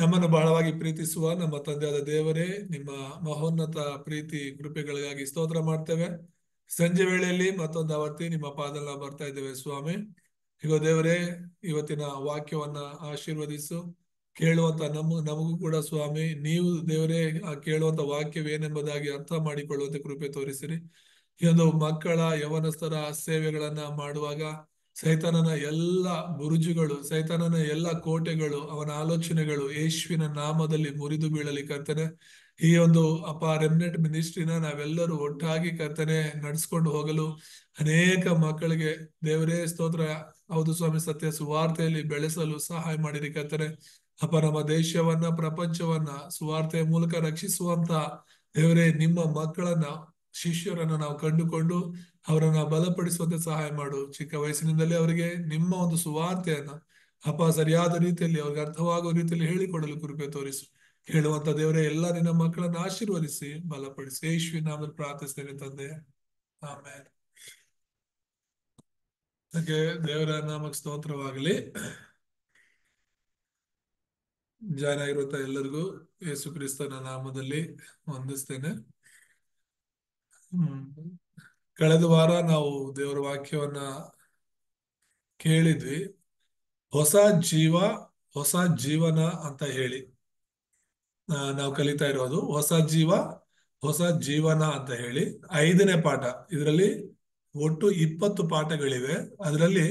ನಮ್ಮನ್ನು ಬಹಳವಾಗಿ ಪ್ರೀತಿಸುವ ನಮ್ಮ ತಂದೆಯಾದ ದೇವರೇ ನಿಮ್ಮ ಮಹೋನ್ನತ ಪ್ರೀತಿ ಕೃಪೆಗಳಿಗಾಗಿ ಸ್ತೋತ್ರ ಮಾಡ್ತೇವೆ ಸಂಜೆ ವೇಳೆಯಲ್ಲಿ ಮತ್ತೊಂದು ಅವತ್ತಿ ನಿಮ್ಮ ಪಾದಲ್ಲ ಬರ್ತಾ ಇದ್ದೇವೆ ಸ್ವಾಮಿ ಈಗ ದೇವರೇ ಇವತ್ತಿನ ವಾಕ್ಯವನ್ನ ಆಶೀರ್ವದಿಸು ಕೇಳುವಂತ ನಮ್ಮ ನಮಗೂ ಕೂಡ ಸ್ವಾಮಿ ನೀವು ದೇವರೇ ಆ ಕೇಳುವಂತ ವಾಕ್ಯವೇನೆಂಬುದಾಗಿ ಅರ್ಥ ಮಾಡಿಕೊಳ್ಳುವಂತೆ ಕೃಪೆ ತೋರಿಸಿರಿ ಈ ಒಂದು ಮಕ್ಕಳ ಯವನಸ್ಥರ ಸೇವೆಗಳನ್ನ ಮಾಡುವಾಗ ಸೈತಾನನ ಎಲ್ಲ ಬುರುಜುಗಳು ಸೈತಾನನ ಎಲ್ಲ ಕೋಟೆಗಳು ಅವನ ಆಲೋಚನೆಗಳು ಯೇಶುವಿನ ನಾಮದಲ್ಲಿ ಮುರಿದು ಬೀಳಲಿ ಕರ್ತನೆ ಈ ಒಂದು ಅಪ್ಪ ರೆಮ್ನೆಂಟ್ ಮಿನಿಸ್ಟ್ರಿನ ನಾವೆಲ್ಲರೂ ಒಟ್ಟಾಗಿ ಕರ್ತನೆ ನಡ್ಸ್ಕೊಂಡು ಹೋಗಲು ಅನೇಕ ಮಕ್ಕಳಿಗೆ ದೇವರೇ ಸ್ತೋತ್ರ ಹೌದು ಸ್ವಾಮಿ ಸತ್ಯ ಸುವಾರ್ತೆಯಲ್ಲಿ ಬೆಳೆಸಲು ಸಹಾಯ ಮಾಡಿರಿ ಕರ್ತನೆ ಅಪ ನಮ್ಮ ದೇಶವನ್ನ ಪ್ರಪಂಚವನ್ನ ಸುವಾರ್ತೆಯ ಮೂಲಕ ರಕ್ಷಿಸುವಂತ ದೇವರೇ ನಿಮ್ಮ ಮಕ್ಕಳನ್ನ ಶಿಷ್ಯರನ್ನು ನಾವು ಕಂಡುಕೊಂಡು ಅವರನ್ನ ಬಲಪಡಿಸುವಂತೆ ಸಹಾಯ ಮಾಡು ಚಿಕ್ಕ ವಯಸ್ಸಿನಿಂದಲೇ ಅವರಿಗೆ ನಿಮ್ಮ ಒಂದು ಸುವಾರ್ತೆಯನ್ನ ಅಪ ಸರಿಯಾದ ರೀತಿಯಲ್ಲಿ ಅವ್ರಿಗೆ ಅರ್ಥವಾಗುವ ರೀತಿಯಲ್ಲಿ ಹೇಳಿಕೊಡಲು ಕೃಪೆ ತೋರಿಸು ಹೇಳುವಂತ ದೇವರೇ ಎಲ್ಲ ನಿನ್ನ ಮಕ್ಕಳನ್ನು ಆಶೀರ್ವದಿಸಿ ಬಲಪಡಿಸಿ ಯೇಶ್ವಿ ನಾಮದಲ್ಲಿ ಪ್ರಾರ್ಥಿಸ್ತೇನೆ ತಂದೆ ಆಮೇಲೆ ಅದಕ್ಕೆ ದೇವರ ನಾಮಕ್ ಸ್ತೋತ್ರವಾಗಲಿ ಜಾಯ್ನ್ ಆಗಿರುವಂತ ಎಲ್ಲರಿಗೂ ಯೇಸು ಕ್ರಿಸ್ತನ ನಾಮದಲ್ಲಿ ವಂದಿಸ್ತೇನೆ ಕಳೆದ ವಾರ ನಾವು ದೇವರ ವಾಕ್ಯವನ್ನ ಕೇಳಿದ್ವಿ ಹೊಸ ಜೀವ ಹೊಸ ಜೀವನ ಅಂತ ಹೇಳಿ ನಾವು ಕಲಿತಾ ಇರೋದು ಹೊಸ ಜೀವ ಹೊಸ ಜೀವನ ಅಂತ ಹೇಳಿ ಐದನೇ ಪಾಠ ಇದರಲ್ಲಿ ಒಟ್ಟು ಇಪ್ಪತ್ತು ಪಾಠಗಳಿವೆ ಅದರಲ್ಲಿ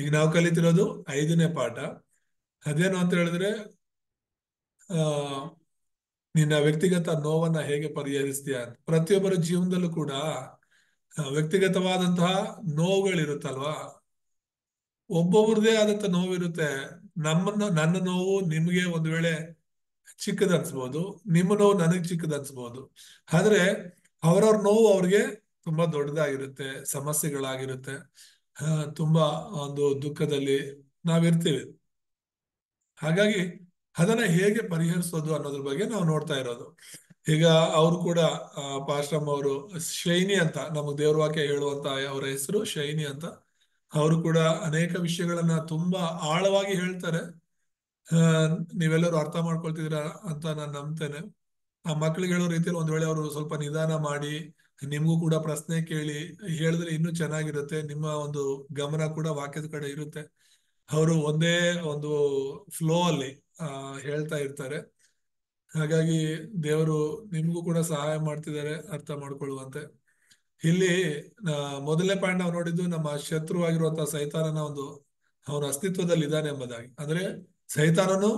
ಈಗ ನಾವು ಕಲಿತಿರೋದು ಐದನೇ ಪಾಠ ಅದೇನು ಅಂತ ಹೇಳಿದ್ರೆ ಆ ನಿನ್ನ ವ್ಯಕ್ತಿಗತ ನೋವನ್ನ ಹೇಗೆ ಪರಿಹರಿಸ್ತೀಯ ಅಂತ ಪ್ರತಿಯೊಬ್ಬರ ಜೀವನದಲ್ಲೂ ಕೂಡ ವ್ಯಕ್ತಿಗತವಾದಂತಹ ನೋವುಗಳಿರುತ್ತಲ್ವಾ ಒಬ್ಬೊಬ್ಬರದೇ ಆದಂತ ನೋವಿರುತ್ತೆ ನಮ್ಮನ್ನ ನನ್ನ ನೋವು ನಿಮ್ಗೆ ಒಂದು ವೇಳೆ ಚಿಕ್ಕದ ನಿಮ್ಮ ನೋವು ನನಗ್ ಚಿಕ್ಕದನ್ಸ್ಬಹುದು ಆದ್ರೆ ಅವರವ್ರ ನೋವು ಅವ್ರಿಗೆ ತುಂಬಾ ದೊಡ್ಡದಾಗಿರುತ್ತೆ ಸಮಸ್ಯೆಗಳಾಗಿರುತ್ತೆ ತುಂಬಾ ಒಂದು ದುಃಖದಲ್ಲಿ ನಾವಿರ್ತೀವಿ ಹಾಗಾಗಿ ಅದನ್ನ ಹೇಗೆ ಪರಿಹರಿಸೋದು ಅನ್ನೋದ್ರ ಬಗ್ಗೆ ನಾವು ನೋಡ್ತಾ ಇರೋದು ಈಗ ಅವ್ರು ಕೂಡ ಪಾಶ್ರಮ್ ಅವರು ಶೈನಿ ಅಂತ ನಮಗೆ ದೇವ್ರ ವಾಕ್ಯ ಹೇಳುವಂತ ಅವರ ಹೆಸರು ಶೈನಿ ಅಂತ ಅವರು ಕೂಡ ಅನೇಕ ವಿಷಯಗಳನ್ನ ತುಂಬಾ ಆಳವಾಗಿ ಹೇಳ್ತಾರೆ ನೀವೆಲ್ಲರೂ ಅರ್ಥ ಮಾಡ್ಕೊಳ್ತಿದ್ರ ಅಂತ ನಾನು ನಂಬ್ತೇನೆ ಆ ಮಕ್ಳಿಗೆ ಹೇಳೋ ರೀತಿಯಲ್ಲಿ ಒಂದ್ ವೇಳೆ ಅವರು ಸ್ವಲ್ಪ ನಿಧಾನ ಮಾಡಿ ನಿಮಗೂ ಕೂಡ ಪ್ರಶ್ನೆ ಕೇಳಿ ಹೇಳಿದ್ರೆ ಇನ್ನೂ ಚೆನ್ನಾಗಿರುತ್ತೆ ನಿಮ್ಮ ಒಂದು ಗಮನ ಕೂಡ ವಾಕ್ಯದ ಕಡೆ ಇರುತ್ತೆ ಅವರು ಒಂದೇ ಒಂದು ಫ್ಲೋ ಅಲ್ಲಿ ಹೇಳ್ತಾ ಇರ್ತಾರೆ ಹಾಗಾಗಿ ದೇವರು ನಿಮ್ಗೂ ಕೂಡ ಸಹಾಯ ಮಾಡ್ತಿದ್ದಾರೆ ಅರ್ಥ ಮಾಡ್ಕೊಳ್ಳುವಂತೆ ಇಲ್ಲಿ ಮೊದಲನೇ ಪಾಯಿಂಟ್ ನಾವು ನೋಡಿದ್ದು ನಮ್ಮ ಶತ್ರುವಾಗಿರುವಂತಹ ಸೈತಾನನ ಒಂದು ಅವನ ಅಸ್ತಿತ್ವದಲ್ಲಿ ಇದ್ದಾನೆ ಎಂಬುದಾಗಿ ಅಂದ್ರೆ ಸೈತಾನನು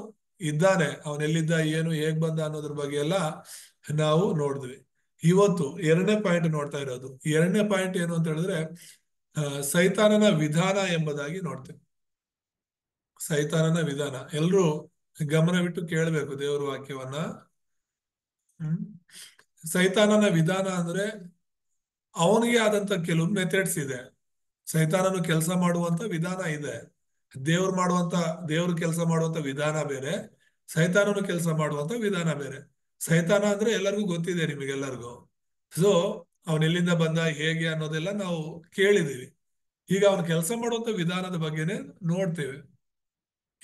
ಇದ್ದಾನೆ ಅವನೆಲ್ಲಿದ್ದ ಏನು ಹೇಗ್ ಬಂದ ಅನ್ನೋದ್ರ ಬಗ್ಗೆ ಎಲ್ಲ ನಾವು ನೋಡಿದ್ವಿ ಇವತ್ತು ಎರಡನೇ ಪಾಯಿಂಟ್ ನೋಡ್ತಾ ಇರೋದು ಎರಡನೇ ಪಾಯಿಂಟ್ ಏನು ಅಂತ ಹೇಳಿದ್ರೆ ಸೈತಾನನ ವಿಧಾನ ಎಂಬುದಾಗಿ ನೋಡ್ತೇವೆ ಸೈತಾನನ ವಿಧಾನ ಎಲ್ರು ಗಮನವಿಟ್ಟು ಕೇಳಬೇಕು ದೇವರ ವಾಕ್ಯವನ್ನ ಸೈತಾನನ ವಿಧಾನ ಅಂದ್ರೆ ಅವನಿಗೆ ಆದಂತ ಕೆಲವು ಮೆಥಡ್ಸ್ ಇದೆ ಸೈತಾನನು ಕೆಲಸ ಮಾಡುವಂತ ವಿಧಾನ ಇದೆ ದೇವ್ರು ಮಾಡುವಂತ ದೇವ್ರ ಕೆಲಸ ಮಾಡುವಂತ ವಿಧಾನ ಬೇರೆ ಸೈತಾನನು ಕೆಲಸ ಮಾಡುವಂತ ವಿಧಾನ ಬೇರೆ ಸೈತಾನ ಅಂದ್ರೆ ಎಲ್ಲರಿಗೂ ಗೊತ್ತಿದೆ ನಿಮಗೆಲ್ಲರಿಗೂ ಸೊ ಅವನ್ ಎಲ್ಲಿಂದ ಬಂದ ಹೇಗೆ ಅನ್ನೋದೆಲ್ಲ ನಾವು ಕೇಳಿದೀವಿ ಈಗ ಅವನ್ ಕೆಲಸ ಮಾಡುವಂತ ವಿಧಾನದ ಬಗ್ಗೆನೆ ನೋಡ್ತೇವೆ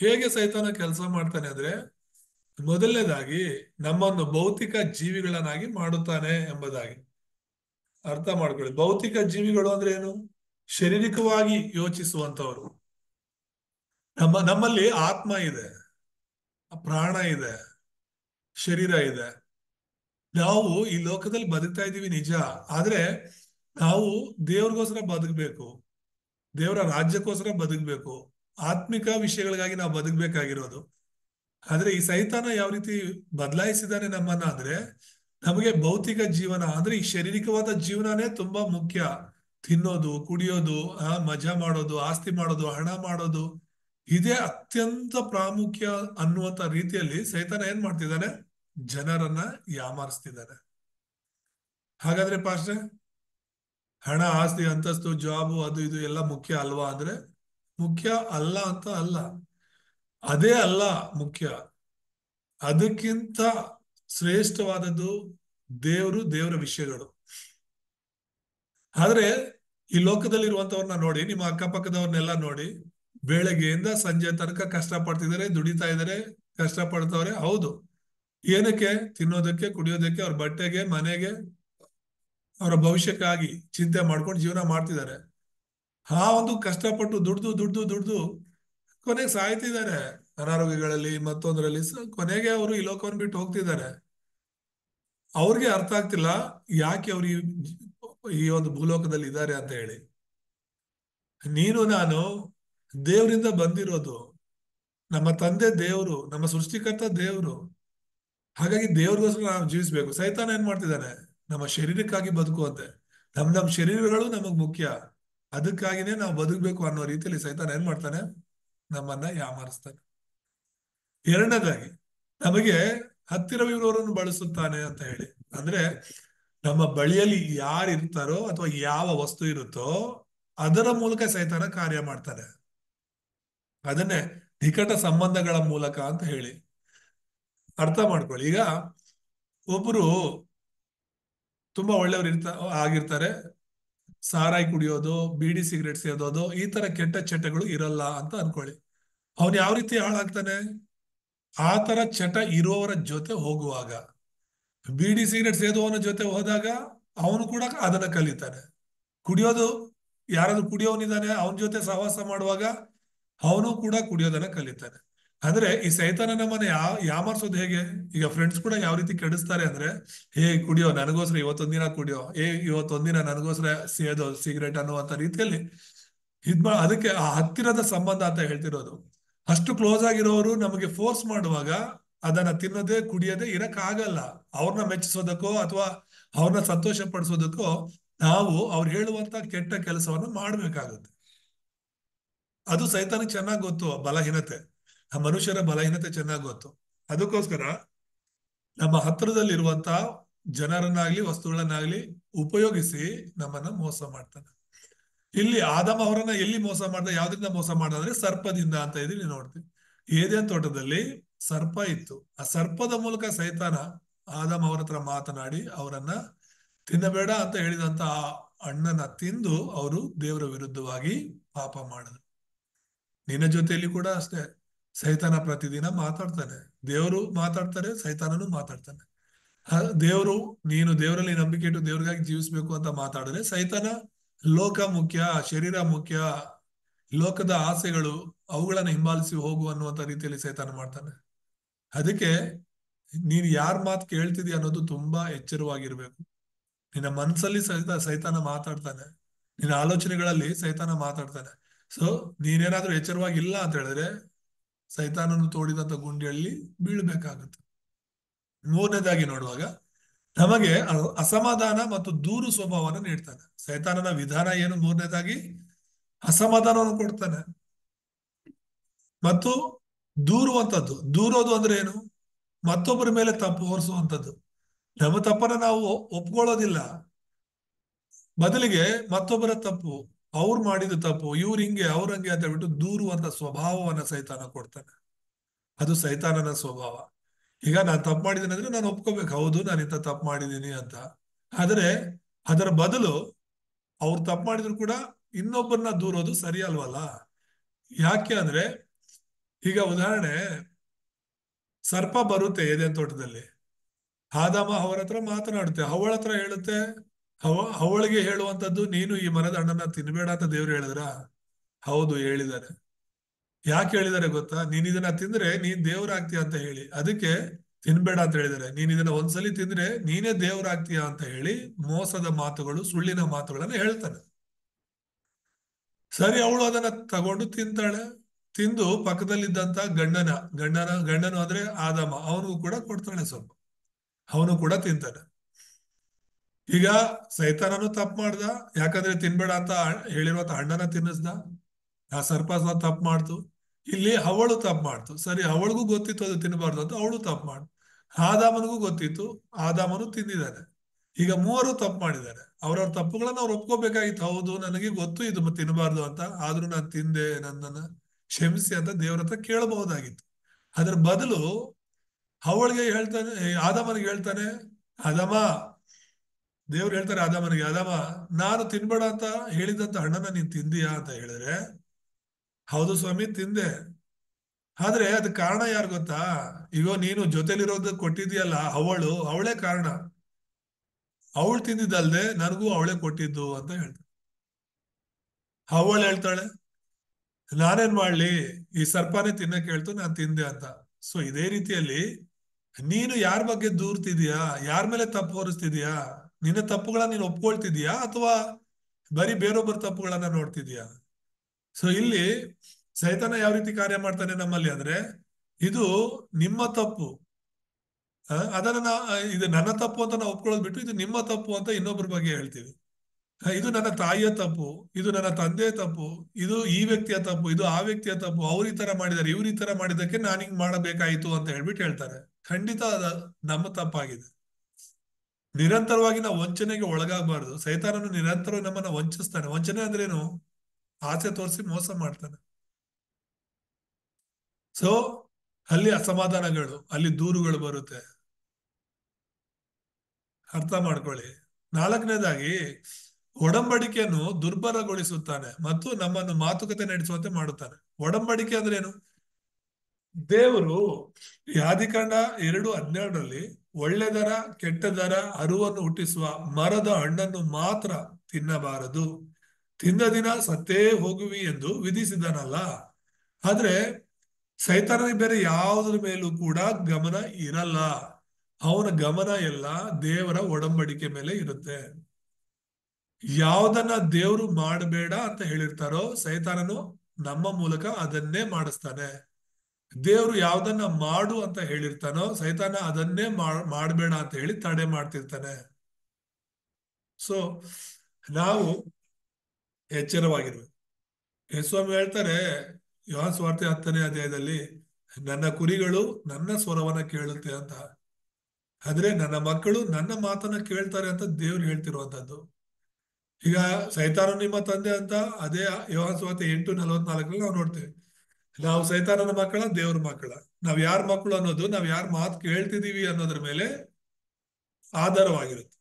ಹೇಗೆ ಸೈತಾನ ಕೆಲಸ ಮಾಡ್ತಾನೆ ಅಂದ್ರೆ ಮೊದಲನೇದಾಗಿ ನಮ್ಮನ್ನು ಭೌತಿಕ ಜೀವಿಗಳನ್ನಾಗಿ ಮಾಡುತ್ತಾನೆ ಎಂಬುದಾಗಿ ಅರ್ಥ ಮಾಡ್ಕೊಳ್ಳಿ ಭೌತಿಕ ಜೀವಿಗಳು ಅಂದ್ರೆ ಏನು ಶಾರೀರಿಕವಾಗಿ ಯೋಚಿಸುವಂತವರು ನಮ್ಮ ನಮ್ಮಲ್ಲಿ ಆತ್ಮ ಇದೆ ಪ್ರಾಣ ಇದೆ ಶರೀರ ಇದೆ ನಾವು ಈ ಲೋಕದಲ್ಲಿ ಬದುಕ್ತಾ ಇದ್ದೀವಿ ನಿಜ ಆದ್ರೆ ನಾವು ದೇವ್ರಿಗೋಸ್ಕರ ಬದುಕಬೇಕು ದೇವರ ರಾಜ್ಯಕ್ಕೋಸ್ಕರ ಬದುಕಬೇಕು ಆತ್ಮಿಕ ವಿಷಯಗಳಿಗಾಗಿ ನಾವು ಬದುಕಬೇಕಾಗಿರೋದು ಆದ್ರೆ ಈ ಸೈತಾನ ಯಾವ ರೀತಿ ಬದಲಾಯಿಸಿದಾನೆ ನಮ್ಮನ್ನ ಅಂದ್ರೆ ನಮಗೆ ಭೌತಿಕ ಜೀವನ ಅಂದ್ರೆ ಈ ಶಾರೀರಿಕವಾದ ಜೀವನನೇ ತುಂಬಾ ಮುಖ್ಯ ತಿನ್ನೋದು ಕುಡಿಯೋದು ಆ ಮಜಾ ಮಾಡೋದು ಆಸ್ತಿ ಮಾಡೋದು ಹಣ ಮಾಡೋದು ಇದೇ ಅತ್ಯಂತ ಪ್ರಾಮುಖ್ಯ ಅನ್ನುವಂತ ರೀತಿಯಲ್ಲಿ ಸೈತಾನ ಏನ್ ಮಾಡ್ತಿದ್ದಾನೆ ಜನರನ್ನ ಯಾಮಾರಿಸ್ತಿದ್ದಾನೆ ಹಾಗಾದ್ರೆ ಪಾಸ್ಟ್ರೆ ಹಣ ಆಸ್ತಿ ಅಂತಸ್ತು ಜಾಬು ಅದು ಇದು ಎಲ್ಲ ಮುಖ್ಯ ಅಲ್ವಾ ಅಂದ್ರೆ ಮುಖ್ಯ ಅಲ್ಲ ಅಂತ ಅಲ್ಲ ಅದೇ ಅಲ್ಲ ಮುಖ್ಯ ಅದಕ್ಕಿಂತ ಶ್ರೇಷ್ಠವಾದದ್ದು ದೇವರು ದೇವರ ವಿಷಯಗಳು ಆದ್ರೆ ಈ ಲೋಕದಲ್ಲಿ ಇರುವಂತವ್ರನ್ನ ನೋಡಿ ನಿಮ್ಮ ಅಕ್ಕಪಕ್ಕದವ್ರನ್ನೆಲ್ಲ ನೋಡಿ ಬೆಳಗ್ಗೆಯಿಂದ ಸಂಜೆ ತನಕ ಕಷ್ಟ ಪಡ್ತಿದ್ದಾರೆ ದುಡಿತಾ ಇದ್ದಾರೆ ಕಷ್ಟ ಪಡ್ತವ್ರೆ ಹೌದು ಏನಕ್ಕೆ ತಿನ್ನೋದಕ್ಕೆ ಕುಡಿಯೋದಕ್ಕೆ ಅವ್ರ ಬಟ್ಟೆಗೆ ಮನೆಗೆ ಅವರ ಭವಿಷ್ಯಕ್ಕಾಗಿ ಚಿಂತೆ ಮಾಡ್ಕೊಂಡು ಜೀವನ ಮಾಡ್ತಿದ್ದಾರೆ ಆ ಒಂದು ಕಷ್ಟಪಟ್ಟು ದುಡ್ದು ದುಡ್ದು ದುಡ್ದು ಕೊನೆಗೆ ಸಾಯ್ತಿದ್ದಾರೆ ಅನಾರೋಗ್ಯಗಳಲ್ಲಿ ಮತ್ತೊಂದರಲ್ಲಿ ಕೊನೆಗೆ ಅವರು ಈ ಲೋಕವನ್ನು ಬಿಟ್ಟು ಹೋಗ್ತಿದ್ದಾರೆ ಅವ್ರಿಗೆ ಅರ್ಥ ಆಗ್ತಿಲ್ಲ ಯಾಕೆ ಅವ್ರು ಈ ಒಂದು ಭೂಲೋಕದಲ್ಲಿ ಇದ್ದಾರೆ ಅಂತ ಹೇಳಿ ನೀನು ನಾನು ದೇವರಿಂದ ಬಂದಿರೋದು ನಮ್ಮ ತಂದೆ ದೇವರು ನಮ್ಮ ಸೃಷ್ಟಿಕರ್ತ ದೇವರು ಹಾಗಾಗಿ ದೇವ್ರಿಗೋಸ್ಕರ ನಾವು ಜೀವಿಸ್ಬೇಕು ಸೈತಾನ ಏನ್ ಮಾಡ್ತಿದ್ದಾನೆ ನಮ್ಮ ಶರೀರಕ್ಕಾಗಿ ಬದುಕುವಂತೆ ನಮ್ ನಮ್ ಶರೀರಗಳು ನಮಗ್ ಮುಖ್ಯ ಅದಕ್ಕಾಗಿನೇ ನಾವು ಬದುಕಬೇಕು ಅನ್ನೋ ರೀತಿಯಲ್ಲಿ ಸೈತಾನ ಏನ್ ಮಾಡ್ತಾನೆ ನಮ್ಮನ್ನ ಯಾಮಾರಿಸ್ತಾನೆ ಎರಡನೇದಾಗಿ ನಮಗೆ ಹತ್ತಿರವಿರೋರನ್ನು ಬಳಸುತ್ತಾನೆ ಅಂತ ಹೇಳಿ ಅಂದ್ರೆ ನಮ್ಮ ಬಳಿಯಲ್ಲಿ ಯಾರು ಅಥವಾ ಯಾವ ವಸ್ತು ಇರುತ್ತೋ ಅದರ ಮೂಲಕ ಸೈತಾನ ಕಾರ್ಯ ಮಾಡ್ತಾನೆ ಅದನ್ನೇ ನಿಕಟ ಸಂಬಂಧಗಳ ಮೂಲಕ ಅಂತ ಹೇಳಿ ಅರ್ಥ ಮಾಡ್ಕೊಳ್ಳಿ ಈಗ ಒಬ್ರು ತುಂಬಾ ಒಳ್ಳೆಯವ್ರು ಇರ್ತಾ ಆಗಿರ್ತಾರೆ ಸಾರಾಯಿ ಕುಡಿಯೋದು ಬೀಡಿ ಸಿಗರೇಟ್ ಸೇದೋದು ಈ ತರ ಕೆಟ್ಟ ಚಟಗಳು ಇರಲ್ಲ ಅಂತ ಅನ್ಕೊಳ್ಳಿ ಅವನು ಯಾವ ರೀತಿ ಹಾಳಾಗ್ತಾನೆ ಆ ತರ ಚಟ ಇರೋವರ ಜೊತೆ ಹೋಗುವಾಗ ಬೀಡಿ ಸಿಗರೇಟ್ ಸೇದುವವನ ಜೊತೆ ಹೋದಾಗ ಅವನು ಕೂಡ ಅದನ್ನ ಕಲಿತಾನೆ ಕುಡಿಯೋದು ಯಾರಾದ್ರೂ ಕುಡಿಯೋನಿದ್ದಾನೆ ಅವನ ಜೊತೆ ಸಹವಾಸ ಮಾಡುವಾಗ ಅವನು ಕೂಡ ಕುಡಿಯೋದನ್ನ ಕಲಿತಾನೆ ಅಂದ್ರೆ ಈ ಸೈತಾನ ನಮ್ಮನ್ನ ಯಾವ ಯಾಮಾರ್ಸೋದು ಹೇಗೆ ಈಗ ಫ್ರೆಂಡ್ಸ್ ಕೂಡ ಯಾವ ರೀತಿ ಕೆಡಿಸ್ತಾರೆ ಅಂದ್ರೆ ಹೇ ಕುಡಿಯೋ ನನಗೋಸ್ಕರ ಇವತ್ತೊಂದಿನ ಕುಡಿಯೋ ಏ ಇವತ್ತೊಂದಿನ ನನಗೋಸ್ಕರ ಸೇದು ಸಿಗರೇಟ್ ಅನ್ನುವಂತ ರೀತಿಯಲ್ಲಿ ಇದ್ ಅದಕ್ಕೆ ಆ ಹತ್ತಿರದ ಸಂಬಂಧ ಅಂತ ಹೇಳ್ತಿರೋದು ಅಷ್ಟು ಕ್ಲೋಸ್ ಆಗಿರೋರು ನಮಗೆ ಫೋರ್ಸ್ ಮಾಡುವಾಗ ಅದನ್ನ ತಿನ್ನೋದೇ ಕುಡಿಯೋದೇ ಇರಕ್ ಆಗಲ್ಲ ಅವ್ರನ್ನ ಮೆಚ್ಚಿಸೋದಕ್ಕೋ ಅಥವಾ ಅವ್ರನ್ನ ಸಂತೋಷ ಪಡಿಸೋದಕ್ಕೋ ನಾವು ಅವ್ರು ಹೇಳುವಂತ ಕೆಟ್ಟ ಕೆಲಸವನ್ನು ಮಾಡ್ಬೇಕಾಗುತ್ತೆ ಅದು ಸೈತಾನಿಗೆ ಚೆನ್ನಾಗಿ ಗೊತ್ತು ಬಲಹೀನತೆ ಆ ಮನುಷ್ಯರ ಬಲಹೀನತೆ ಚೆನ್ನಾಗಿ ಗೊತ್ತು ಅದಕ್ಕೋಸ್ಕರ ನಮ್ಮ ಹತ್ರದಲ್ಲಿರುವಂತ ಜನರನ್ನಾಗ್ಲಿ ವಸ್ತುಗಳನ್ನಾಗ್ಲಿ ಉಪಯೋಗಿಸಿ ನಮ್ಮನ್ನ ಮೋಸ ಮಾಡ್ತಾನೆ ಇಲ್ಲಿ ಆದಮ ಅವರನ್ನ ಎಲ್ಲಿ ಮೋಸ ಮಾಡ್ದ ಯಾವ್ದ್ರಿಂದ ಮೋಸ ಅಂದ್ರೆ ಸರ್ಪದಿಂದ ಅಂತ ಇದೀವಿ ನೋಡ್ತೀವಿ ಏದೇ ತೋಟದಲ್ಲಿ ಸರ್ಪ ಇತ್ತು ಆ ಸರ್ಪದ ಮೂಲಕ ಸೈತಾನ ಆದಮ ಅವರ ಹತ್ರ ಮಾತನಾಡಿ ಅವರನ್ನ ತಿನ್ನಬೇಡ ಅಂತ ಹೇಳಿದಂತ ಆ ಅಣ್ಣನ ತಿಂದು ಅವರು ದೇವರ ವಿರುದ್ಧವಾಗಿ ಪಾಪ ಮಾಡಿದ್ರು ನಿನ್ನ ಜೊತೆಯಲ್ಲಿ ಕೂಡ ಅಷ್ಟೇ ಸೈತಾನ ಪ್ರತಿದಿನ ಮಾತಾಡ್ತಾನೆ ದೇವರು ಮಾತಾಡ್ತಾರೆ ಸೈತಾನನು ಮಾತಾಡ್ತಾನೆ ದೇವರು ನೀನು ದೇವರಲ್ಲಿ ನಂಬಿಕೆ ಇಟ್ಟು ದೇವ್ರಿಗಾಗಿ ಜೀವಿಸ್ಬೇಕು ಅಂತ ಮಾತಾಡಿದ್ರೆ ಸೈತಾನ ಲೋಕ ಮುಖ್ಯ ಶರೀರ ಮುಖ್ಯ ಲೋಕದ ಆಸೆಗಳು ಅವುಗಳನ್ನ ಹಿಂಬಾಲಿಸಿ ಹೋಗು ಅನ್ನುವಂಥ ರೀತಿಯಲ್ಲಿ ಸೈತಾನ ಮಾಡ್ತಾನೆ ಅದಕ್ಕೆ ನೀನ್ ಯಾರ ಮಾತು ಕೇಳ್ತಿದ್ಯಾ ಅನ್ನೋದು ತುಂಬಾ ಎಚ್ಚರವಾಗಿರ್ಬೇಕು ನಿನ್ನ ಮನಸ್ಸಲ್ಲಿ ಸೈತ ಸೈತಾನ ಮಾತಾಡ್ತಾನೆ ನಿನ್ನ ಆಲೋಚನೆಗಳಲ್ಲಿ ಸೈತಾನ ಮಾತಾಡ್ತಾನೆ ಸೊ ನೀನೇನಾದ್ರೂ ಎಚ್ಚರವಾಗಿಲ್ಲ ಅಂತ ಹೇಳಿದ್ರೆ ಸೈತಾನನ್ನು ತೋಡಿದಂತ ಗುಂಡಿಯಲ್ಲಿ ಬೀಳ್ಬೇಕಾಗುತ್ತೆ ಮೂರನೇದಾಗಿ ನೋಡುವಾಗ ನಮಗೆ ಅಸಮಾಧಾನ ಮತ್ತು ದೂರು ಸ್ವಭಾವವನ್ನು ನೀಡ್ತಾನೆ ಸೈತಾನನ ವಿಧಾನ ಏನು ಮೂರನೇದಾಗಿ ಅಸಮಾಧಾನವನ್ನು ಕೊಡ್ತಾನೆ ಮತ್ತು ದೂರುವಂಥದ್ದು ದೂರೋದು ಅಂದ್ರೆ ಏನು ಮತ್ತೊಬ್ಬರ ಮೇಲೆ ತಪ್ಪು ಹೊರಿಸುವಂಥದ್ದು ನಮ್ಮ ತಪ್ಪನ್ನ ನಾವು ಒಪ್ಕೊಳ್ಳೋದಿಲ್ಲ ಬದಲಿಗೆ ಮತ್ತೊಬ್ಬರ ತಪ್ಪು ಅವ್ರು ಮಾಡಿದ ತಪ್ಪು ಇವ್ರು ಹಿಂಗೆ ಅವ್ರಂಗೆ ಅಂತ ಹೇಳ್ಬಿಟ್ಟು ದೂರುವಂತ ಸ್ವಭಾವವನ್ನ ಸೈತಾನ ಕೊಡ್ತಾನೆ ಅದು ಸೈತಾನನ ಸ್ವಭಾವ ಈಗ ನಾನು ತಪ್ಪು ಮಾಡಿದ್ದೀನಿ ಅಂದ್ರೆ ನಾನು ಒಪ್ಕೋಬೇಕು ಹೌದು ನಾನು ಇಂಥ ತಪ್ಪು ಮಾಡಿದ್ದೀನಿ ಅಂತ ಆದರೆ ಅದರ ಬದಲು ಅವ್ರು ತಪ್ಪು ಮಾಡಿದ್ರು ಕೂಡ ಇನ್ನೊಬ್ಬರನ್ನ ದೂರೋದು ಸರಿ ಅಲ್ವಲ್ಲ ಯಾಕೆ ಅಂದ್ರೆ ಈಗ ಉದಾಹರಣೆ ಸರ್ಪ ಬರುತ್ತೆ ಏದೇನ್ ತೋಟದಲ್ಲಿ ಆದಾಮ ಅವರ ಹತ್ರ ಮಾತನಾಡುತ್ತೆ ಅವಳ ಹತ್ರ ಹೇಳುತ್ತೆ ಅವ ಅವಳಿಗೆ ಹೇಳುವಂತದ್ದು ನೀನು ಈ ಮರದ ಹಣ್ಣನ್ನ ತಿನ್ಬೇಡ ಅಂತ ದೇವ್ರು ಹೇಳಿದ್ರ ಹೌದು ಹೇಳಿದ್ದಾರೆ ಯಾಕೆ ಹೇಳಿದ್ದಾರೆ ಗೊತ್ತಾ ನೀನ್ ಇದನ್ನ ತಿಂದ್ರೆ ನೀನ್ ದೇವ್ರಾಗ್ತೀಯ ಅಂತ ಹೇಳಿ ಅದಕ್ಕೆ ತಿನ್ಬೇಡ ಅಂತ ಹೇಳಿದಾರೆ ನೀನ್ ಇದನ್ನ ಒಂದ್ಸಲಿ ತಿಂದ್ರೆ ನೀನೇ ದೇವ್ರಾಗ್ತೀಯ ಅಂತ ಹೇಳಿ ಮೋಸದ ಮಾತುಗಳು ಸುಳ್ಳಿನ ಮಾತುಗಳನ್ನ ಹೇಳ್ತಾನೆ ಸರಿ ಅವಳು ಅದನ್ನ ತಗೊಂಡು ತಿಂತಾಳೆ ತಿಂದು ಪಕ್ಕದಲ್ಲಿದ್ದಂತ ಗಂಡನ ಗಂಡನ ಗಂಡನು ಅಂದ್ರೆ ಆದಮ ಅವನಿಗೂ ಕೂಡ ಕೊಡ್ತಾನೆ ಸ್ವಲ್ಪ ಅವನು ಕೂಡ ತಿಂತಾನೆ ಈಗ ಸೈತಾನನು ತಪ್ಪು ಮಾಡ್ದ ಯಾಕಂದ್ರೆ ತಿನ್ಬೇಡ ಅಂತ ಹೇಳಿರುವಂತ ಹಣ್ಣನ ತಿನ್ನಿಸ್ದ ಆ ಸರ್ಪಸ್ನ ತಪ್ಪು ಮಾಡ್ತು ಇಲ್ಲಿ ಅವಳು ತಪ್ಪು ಮಾಡ್ತು ಸರಿ ಅವಳಿಗೂ ಗೊತ್ತಿತ್ತು ಅದು ತಿನ್ನಬಾರ್ದು ಅಂತ ಅವಳು ತಪ್ಪು ಮಾಡ್ ಆದಾಮನಿಗೂ ಗೊತ್ತಿತ್ತು ಆದಾಮನು ತಿಂದಿದ್ದಾನೆ ಈಗ ಮೂವರು ತಪ್ಪು ಮಾಡಿದ್ದಾರೆ ಅವ್ರವ್ರ ತಪ್ಪುಗಳನ್ನ ಅವ್ರು ಒಪ್ಕೋಬೇಕಾಗಿತ್ತು ಹೌದು ನನಗೆ ಗೊತ್ತು ಇದು ತಿನ್ನಬಾರ್ದು ಅಂತ ಆದ್ರೂ ನಾನು ತಿಂದೆ ನನ್ನನ್ನು ಕ್ಷಮಿಸಿ ಅಂತ ದೇವ್ರ ಹತ್ರ ಕೇಳಬಹುದಾಗಿತ್ತು ಅದ್ರ ಬದಲು ಅವಳಿಗೆ ಹೇಳ್ತಾನೆ ಆದಮನಿಗೆ ಹೇಳ್ತಾನೆ ಅದಮ್ಮ ದೇವ್ರು ಹೇಳ್ತಾರೆ ಆದಾಮನಿಗೆ ಆದಾಮ ನಾನು ತಿನ್ಬೇಡ ಅಂತ ಹೇಳಿದಂತ ಹಣ್ಣನ್ನ ನೀನ್ ತಿಂದಿಯಾ ಅಂತ ಹೇಳಿದ್ರೆ ಹೌದು ಸ್ವಾಮಿ ತಿಂದೆ ಆದ್ರೆ ಅದ್ ಕಾರಣ ಯಾರು ಗೊತ್ತಾ ಇವ ನೀನು ಜೊತೆಲಿರೋದ್ ಕೊಟ್ಟಿದ್ಯಲ್ಲ ಅವಳು ಅವಳೇ ಕಾರಣ ಅವಳು ತಿಂದಿದ್ದಲ್ದೆ ನನಗೂ ಅವಳೇ ಕೊಟ್ಟಿದ್ದು ಅಂತ ಹೇಳ್ತಾಳೆ ಅವಳು ಹೇಳ್ತಾಳೆ ನಾನೇನ್ ಮಾಡ್ಲಿ ಈ ಸರ್ಪನೇ ತಿನ್ನಕ್ ಹೇಳ್ತು ನಾನು ತಿಂದೆ ಅಂತ ಸೊ ಇದೇ ರೀತಿಯಲ್ಲಿ ನೀನು ಯಾರ ಬಗ್ಗೆ ದೂರ್ತಿದ್ಯಾ ಯಾರ್ ಮೇಲೆ ತಪ್ಪು ಹೊರಿಸ್ತಿದ್ಯಾ ನಿನ್ನ ತಪ್ಪುಗಳನ್ನ ನೀನು ಒಪ್ಕೊಳ್ತಿದ್ಯಾ ಅಥವಾ ಬರೀ ಬೇರೊಬ್ಬರ ತಪ್ಪುಗಳನ್ನ ನೋಡ್ತಿದ್ಯಾ ಸೊ ಇಲ್ಲಿ ಸೈತಾನ ಯಾವ ರೀತಿ ಕಾರ್ಯ ಮಾಡ್ತಾನೆ ನಮ್ಮಲ್ಲಿ ಅಂದ್ರೆ ಇದು ನಿಮ್ಮ ತಪ್ಪು ಅದನ್ನ ನಾ ಇದು ನನ್ನ ತಪ್ಪು ಅಂತ ನಾವು ಒಪ್ಕೊಳ್ಳೋದು ಬಿಟ್ಟು ಇದು ನಿಮ್ಮ ತಪ್ಪು ಅಂತ ಇನ್ನೊಬ್ಬರ ಬಗ್ಗೆ ಹೇಳ್ತೀವಿ ಇದು ನನ್ನ ತಾಯಿಯ ತಪ್ಪು ಇದು ನನ್ನ ತಂದೆಯ ತಪ್ಪು ಇದು ಈ ವ್ಯಕ್ತಿಯ ತಪ್ಪು ಇದು ಆ ವ್ಯಕ್ತಿಯ ತಪ್ಪು ಅವ್ರ ಈ ತರ ಮಾಡಿದ್ದಾರೆ ಇವ್ರ ಈ ತರ ಮಾಡಿದಕ್ಕೆ ನಾನು ಹಿಂಗ್ ಮಾಡಬೇಕಾಯ್ತು ಅಂತ ಹೇಳ್ಬಿಟ್ಟು ಹೇಳ್ತಾರೆ ಖಂಡಿತ ಅದ ನಮ್ಮ ತಪ್ಪಾಗಿದೆ ನಿರಂತರವಾಗಿ ನಾವು ವಂಚನೆಗೆ ಒಳಗಾಗಬಾರ್ದು ಸೈತಾನನು ನಿರಂತರ ನಮ್ಮನ್ನ ವಂಚಿಸ್ತಾನೆ ವಂಚನೆ ಅಂದ್ರೇನು ಆಸೆ ತೋರಿಸಿ ಮೋಸ ಮಾಡ್ತಾನೆ ಸೊ ಅಲ್ಲಿ ಅಸಮಾಧಾನಗಳು ಅಲ್ಲಿ ದೂರುಗಳು ಬರುತ್ತೆ ಅರ್ಥ ಮಾಡ್ಕೊಳ್ಳಿ ನಾಲ್ಕನೇದಾಗಿ ಒಡಂಬಡಿಕೆಯನ್ನು ದುರ್ಬಲಗೊಳಿಸುತ್ತಾನೆ ಮತ್ತು ನಮ್ಮನ್ನು ಮಾತುಕತೆ ನಡೆಸುವಂತೆ ಮಾಡುತ್ತಾನೆ ಒಡಂಬಡಿಕೆ ಅಂದ್ರೇನು ದೇವರು ಯಾದಿಕಾಂಡ ಎರಡು ಹನ್ನೆರಡರಲ್ಲಿ ಒಳ್ಳೆದರ ಕೆಟ್ಟದರ ಅರುವನ್ನು ಹುಟ್ಟಿಸುವ ಮರದ ಹಣ್ಣನ್ನು ಮಾತ್ರ ತಿನ್ನಬಾರದು ತಿಂದ ದಿನ ಸತ್ತೇ ಹೋಗುವಿ ಎಂದು ವಿಧಿಸಿದನಲ್ಲ ಆದ್ರೆ ಸೈತಾನನ ಬೇರೆ ಯಾವುದ್ರ ಮೇಲೂ ಕೂಡ ಗಮನ ಇರಲ್ಲ ಅವನ ಗಮನ ಎಲ್ಲ ದೇವರ ಒಡಂಬಡಿಕೆ ಮೇಲೆ ಇರುತ್ತೆ ಯಾವ್ದನ್ನ ದೇವರು ಮಾಡಬೇಡ ಅಂತ ಹೇಳಿರ್ತಾರೋ ಸೈತಾನನು ನಮ್ಮ ಮೂಲಕ ಅದನ್ನೇ ಮಾಡಿಸ್ತಾನೆ ದೇವರು ಯಾವ್ದನ್ನ ಮಾಡು ಅಂತ ಹೇಳಿರ್ತಾನೋ ಸೈತಾನ ಅದನ್ನೇ ಮಾಡಬೇಡ ಅಂತ ಹೇಳಿ ತಡೆ ಮಾಡ್ತಿರ್ತಾನೆ ಸೊ ನಾವು ಎಚ್ಚರವಾಗಿರ್ಬೇಕು ಯಸ್ವಾಮಿ ಹೇಳ್ತಾರೆ ಯೋಹ ಸ್ವಾರ್ಥ ಹತ್ತನೇ ಅಧ್ಯಾಯದಲ್ಲಿ ನನ್ನ ಕುರಿಗಳು ನನ್ನ ಸ್ವರವನ್ನ ಕೇಳುತ್ತೆ ಅಂತ ಆದ್ರೆ ನನ್ನ ಮಕ್ಕಳು ನನ್ನ ಮಾತನ್ನ ಕೇಳ್ತಾರೆ ಅಂತ ದೇವ್ರು ಹೇಳ್ತಿರುವಂತದ್ದು ಈಗ ಸೈತಾನು ನಿಮ್ಮ ತಂದೆ ಅಂತ ಅದೇ ಯೋಹ ಸ್ವಾರ್ಥ ಎಂಟು ನಲವತ್ನಾಲ್ಕರಲ್ಲಿ ನಾವು ನೋಡ್ತೇವೆ ನಾವು ಸೈತಾನನ ಮಕ್ಕಳ ದೇವ್ರ ಮಕ್ಕಳ ನಾವ್ ಯಾರ ಮಕ್ಕಳು ಅನ್ನೋದು ನಾವ್ ಯಾರ ಮಾತು ಕೇಳ್ತಿದೀವಿ ಅನ್ನೋದ್ರ ಮೇಲೆ ಆಧಾರವಾಗಿರುತ್ತೆ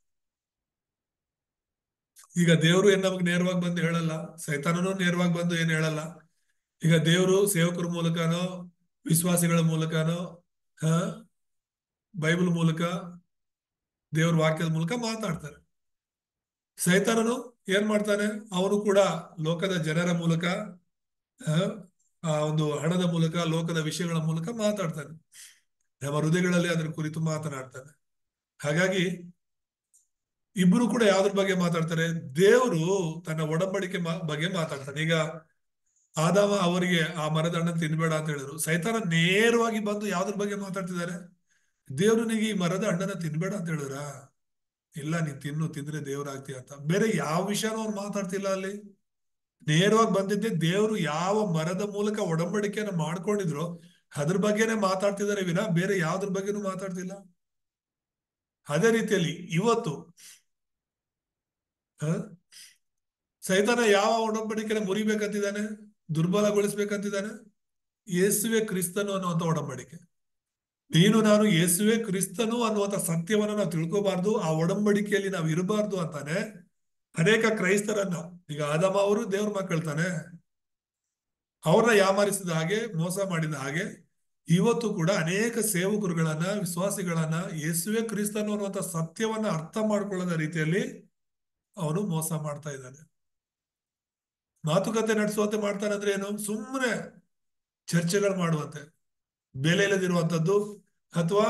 ಈಗ ದೇವ್ರು ಏನ್ ನಮಗ್ ನೇರವಾಗಿ ಬಂದು ಹೇಳಲ್ಲ ಸೈತಾನನು ನೇರವಾಗಿ ಬಂದು ಏನ್ ಹೇಳಲ್ಲ ಈಗ ದೇವ್ರು ಸೇವಕರ ಮೂಲಕನೋ ವಿಶ್ವಾಸಿಗಳ ಮೂಲಕನೋ ಹ ಬೈಬಲ್ ಮೂಲಕ ದೇವ್ರ ವಾಕ್ಯದ ಮೂಲಕ ಮಾತಾಡ್ತಾರೆ ಸೈತಾನನು ಏನ್ ಮಾಡ್ತಾನೆ ಅವನು ಕೂಡ ಲೋಕದ ಜನರ ಮೂಲಕ ಆ ಒಂದು ಹಣದ ಮೂಲಕ ಲೋಕದ ವಿಷಯಗಳ ಮೂಲಕ ಮಾತಾಡ್ತಾನೆ ನಮ್ಮ ಹೃದಯಗಳಲ್ಲಿ ಅದ್ರ ಕುರಿತು ಮಾತನಾಡ್ತಾನೆ ಹಾಗಾಗಿ ಇಬ್ರು ಕೂಡ ಯಾವ್ದ್ರ ಬಗ್ಗೆ ಮಾತಾಡ್ತಾರೆ ದೇವರು ತನ್ನ ಒಡಂಬಡಿಕೆ ಬಗ್ಗೆ ಮಾತಾಡ್ತಾನೆ ಈಗ ಆದಾವ ಅವರಿಗೆ ಆ ಮರದ ಹಣ್ಣ ತಿನ್ಬೇಡ ಅಂತ ಹೇಳಿದ್ರು ಸೈತಾನ ನೇರವಾಗಿ ಬಂದು ಯಾವ್ದ್ರ ಬಗ್ಗೆ ಮಾತಾಡ್ತಿದ್ದಾರೆ ದೇವ್ರು ನಿನಗೆ ಈ ಮರದ ಹಣ್ಣನ್ನ ತಿನ್ಬೇಡ ಅಂತ ಹೇಳಿದ್ರ ಇಲ್ಲ ನೀನ್ ತಿನ್ನು ತಿಂದ್ರೆ ಆಗ್ತೀಯ ಅಂತ ಬೇರೆ ಯಾವ ವಿಷಯನೂ ಅವ್ರು ಮಾತಾಡ್ತಿಲ್ಲ ಅಲ್ಲಿ ನೇರವಾಗಿ ಬಂದಿದ್ದೆ ದೇವರು ಯಾವ ಮರದ ಮೂಲಕ ಒಡಂಬಡಿಕೆಯನ್ನು ಮಾಡ್ಕೊಂಡಿದ್ರು ಅದ್ರ ಬಗ್ಗೆನೆ ಮಾತಾಡ್ತಿದ್ದಾರೆ ವಿನ ಬೇರೆ ಯಾವ್ದ್ರ ಬಗ್ಗೆನೂ ಮಾತಾಡ್ತಿಲ್ಲ ಅದೇ ರೀತಿಯಲ್ಲಿ ಇವತ್ತು ಹ ಸೈತಾನ ಯಾವ ಒಡಂಬಡಿಕೆನ ಮುರಿಬೇಕಂತಿದ್ದಾನೆ ದುರ್ಬಲಗೊಳಿಸ್ಬೇಕಂತಿದ್ದಾನೆ ಯೇಸುವೆ ಕ್ರಿಸ್ತನು ಅನ್ನುವಂಥ ಒಡಂಬಡಿಕೆ ನೀನು ನಾನು ಯೇಸುವೆ ಕ್ರಿಸ್ತನು ಅನ್ನುವಂಥ ಸತ್ಯವನ್ನ ನಾವು ತಿಳ್ಕೋಬಾರ್ದು ಆ ಒಡಂಬಡಿಕೆಯಲ್ಲಿ ನಾವು ಇರಬಾರ್ದು ಅಂತಾನೆ ಅನೇಕ ಕ್ರೈಸ್ತರನ್ನ ಈಗ ಆದಮ ಅವರು ದೇವ್ರ ಮಕ್ಕಳ್ತಾನೆ ಅವ್ರನ್ನ ಯಾಮಾರಿಸಿದ ಹಾಗೆ ಮೋಸ ಮಾಡಿದ ಹಾಗೆ ಇವತ್ತು ಕೂಡ ಅನೇಕ ಸೇವಕರುಗಳನ್ನ ವಿಶ್ವಾಸಿಗಳನ್ನ ಯೇಸುವೆ ಕ್ರಿಸ್ತನು ಅನ್ನುವಂಥ ಸತ್ಯವನ್ನ ಅರ್ಥ ಮಾಡ್ಕೊಳ್ಳದ ರೀತಿಯಲ್ಲಿ ಅವನು ಮೋಸ ಮಾಡ್ತಾ ಇದ್ದಾನೆ ಮಾತುಕತೆ ನಡೆಸುವಂತೆ ಮಾಡ್ತಾನೆ ಅಂದ್ರೆ ಏನು ಸುಮ್ಮನೆ ಚರ್ಚೆಗಳು ಮಾಡುವಂತೆ ಬೆಲೆ ಇಲ್ಲದಿರುವಂಥದ್ದು ಅಥವಾ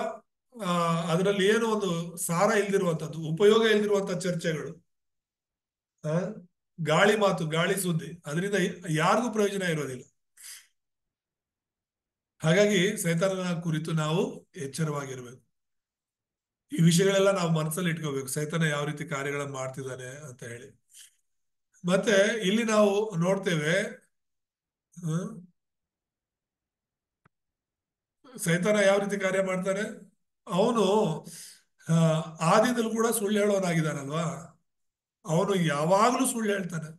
ಅದರಲ್ಲಿ ಏನು ಒಂದು ಸಾರ ಇಲ್ದಿರುವಂಥದ್ದು ಉಪಯೋಗ ಇಲ್ದಿರುವಂತ ಚರ್ಚೆಗಳು ಗಾಳಿ ಮಾತು ಗಾಳಿ ಸುದ್ದಿ ಅದರಿಂದ ಯಾರಿಗೂ ಪ್ರಯೋಜನ ಇರೋದಿಲ್ಲ ಹಾಗಾಗಿ ಸೈತಾನನ ಕುರಿತು ನಾವು ಎಚ್ಚರವಾಗಿರ್ಬೇಕು ಈ ವಿಷಯಗಳೆಲ್ಲ ನಾವು ಮನಸ್ಸಲ್ಲಿ ಇಟ್ಕೋಬೇಕು ಸೈತಾನ ಯಾವ ರೀತಿ ಕಾರ್ಯಗಳನ್ನ ಮಾಡ್ತಿದ್ದಾನೆ ಅಂತ ಹೇಳಿ ಮತ್ತೆ ಇಲ್ಲಿ ನಾವು ನೋಡ್ತೇವೆ ಸೈತಾನ ಯಾವ ರೀತಿ ಕಾರ್ಯ ಮಾಡ್ತಾನೆ ಅವನು ಆದಿದಲ್ಲೂ ಕೂಡ ಸುಳ್ಳು ಹೇಳೋನಾಗಿದ್ದಾನಲ್ವಾ ಅವನು ಯಾವಾಗಲೂ ಸುಳ್ಳು ಹೇಳ್ತಾನೆ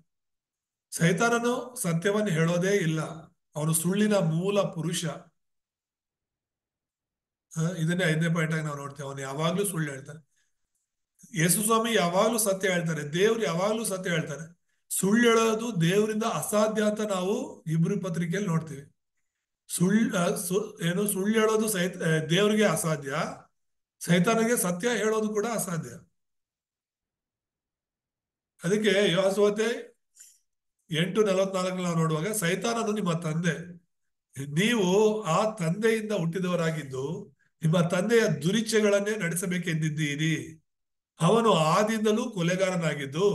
ಸೈತಾನನು ಸತ್ಯವನ್ನು ಹೇಳೋದೇ ಇಲ್ಲ ಅವನು ಸುಳ್ಳಿನ ಮೂಲ ಪುರುಷ ಇದನ್ನೇ ಐದನೇ ಪಾಯಿಂಟ್ ಆಗಿ ನಾವು ನೋಡ್ತೇವೆ ಅವನು ಯಾವಾಗ್ಲೂ ಸುಳ್ಳು ಹೇಳ್ತಾನೆ ಯೇಸು ಸ್ವಾಮಿ ಯಾವಾಗ್ಲೂ ಸತ್ಯ ಹೇಳ್ತಾರೆ ದೇವ್ರು ಯಾವಾಗ್ಲೂ ಸತ್ಯ ಹೇಳ್ತಾರೆ ಸುಳ್ಳು ಹೇಳೋದು ದೇವರಿಂದ ಅಸಾಧ್ಯ ಅಂತ ನಾವು ಇಬ್ರು ಪತ್ರಿಕೆಯಲ್ಲಿ ನೋಡ್ತೀವಿ ಸುಳ್ಳು ಏನು ಸುಳ್ಳು ಹೇಳೋದು ಸೈತ ದೇವ್ರಿಗೆ ಅಸಾಧ್ಯ ಸೈತಾನಿಗೆ ಸತ್ಯ ಹೇಳೋದು ಕೂಡ ಅಸಾಧ್ಯ ಅದಕ್ಕೆ ಯೋಸುವತೆ ಎಂಟು ನಲವತ್ನಾಲ್ಕು ನಾವು ನೋಡುವಾಗ ಸೈತಾನನು ನಿಮ್ಮ ತಂದೆ ನೀವು ಆ ತಂದೆಯಿಂದ ಹುಟ್ಟಿದವರಾಗಿದ್ದು ನಿಮ್ಮ ತಂದೆಯ ದುರಿಚ್ಛೆಗಳನ್ನೇ ನಡೆಸಬೇಕೆಂದಿದ್ದೀರಿ ಅವನು ಆದಿಂದಲೂ ಕೊಲೆಗಾರನಾಗಿದ್ದು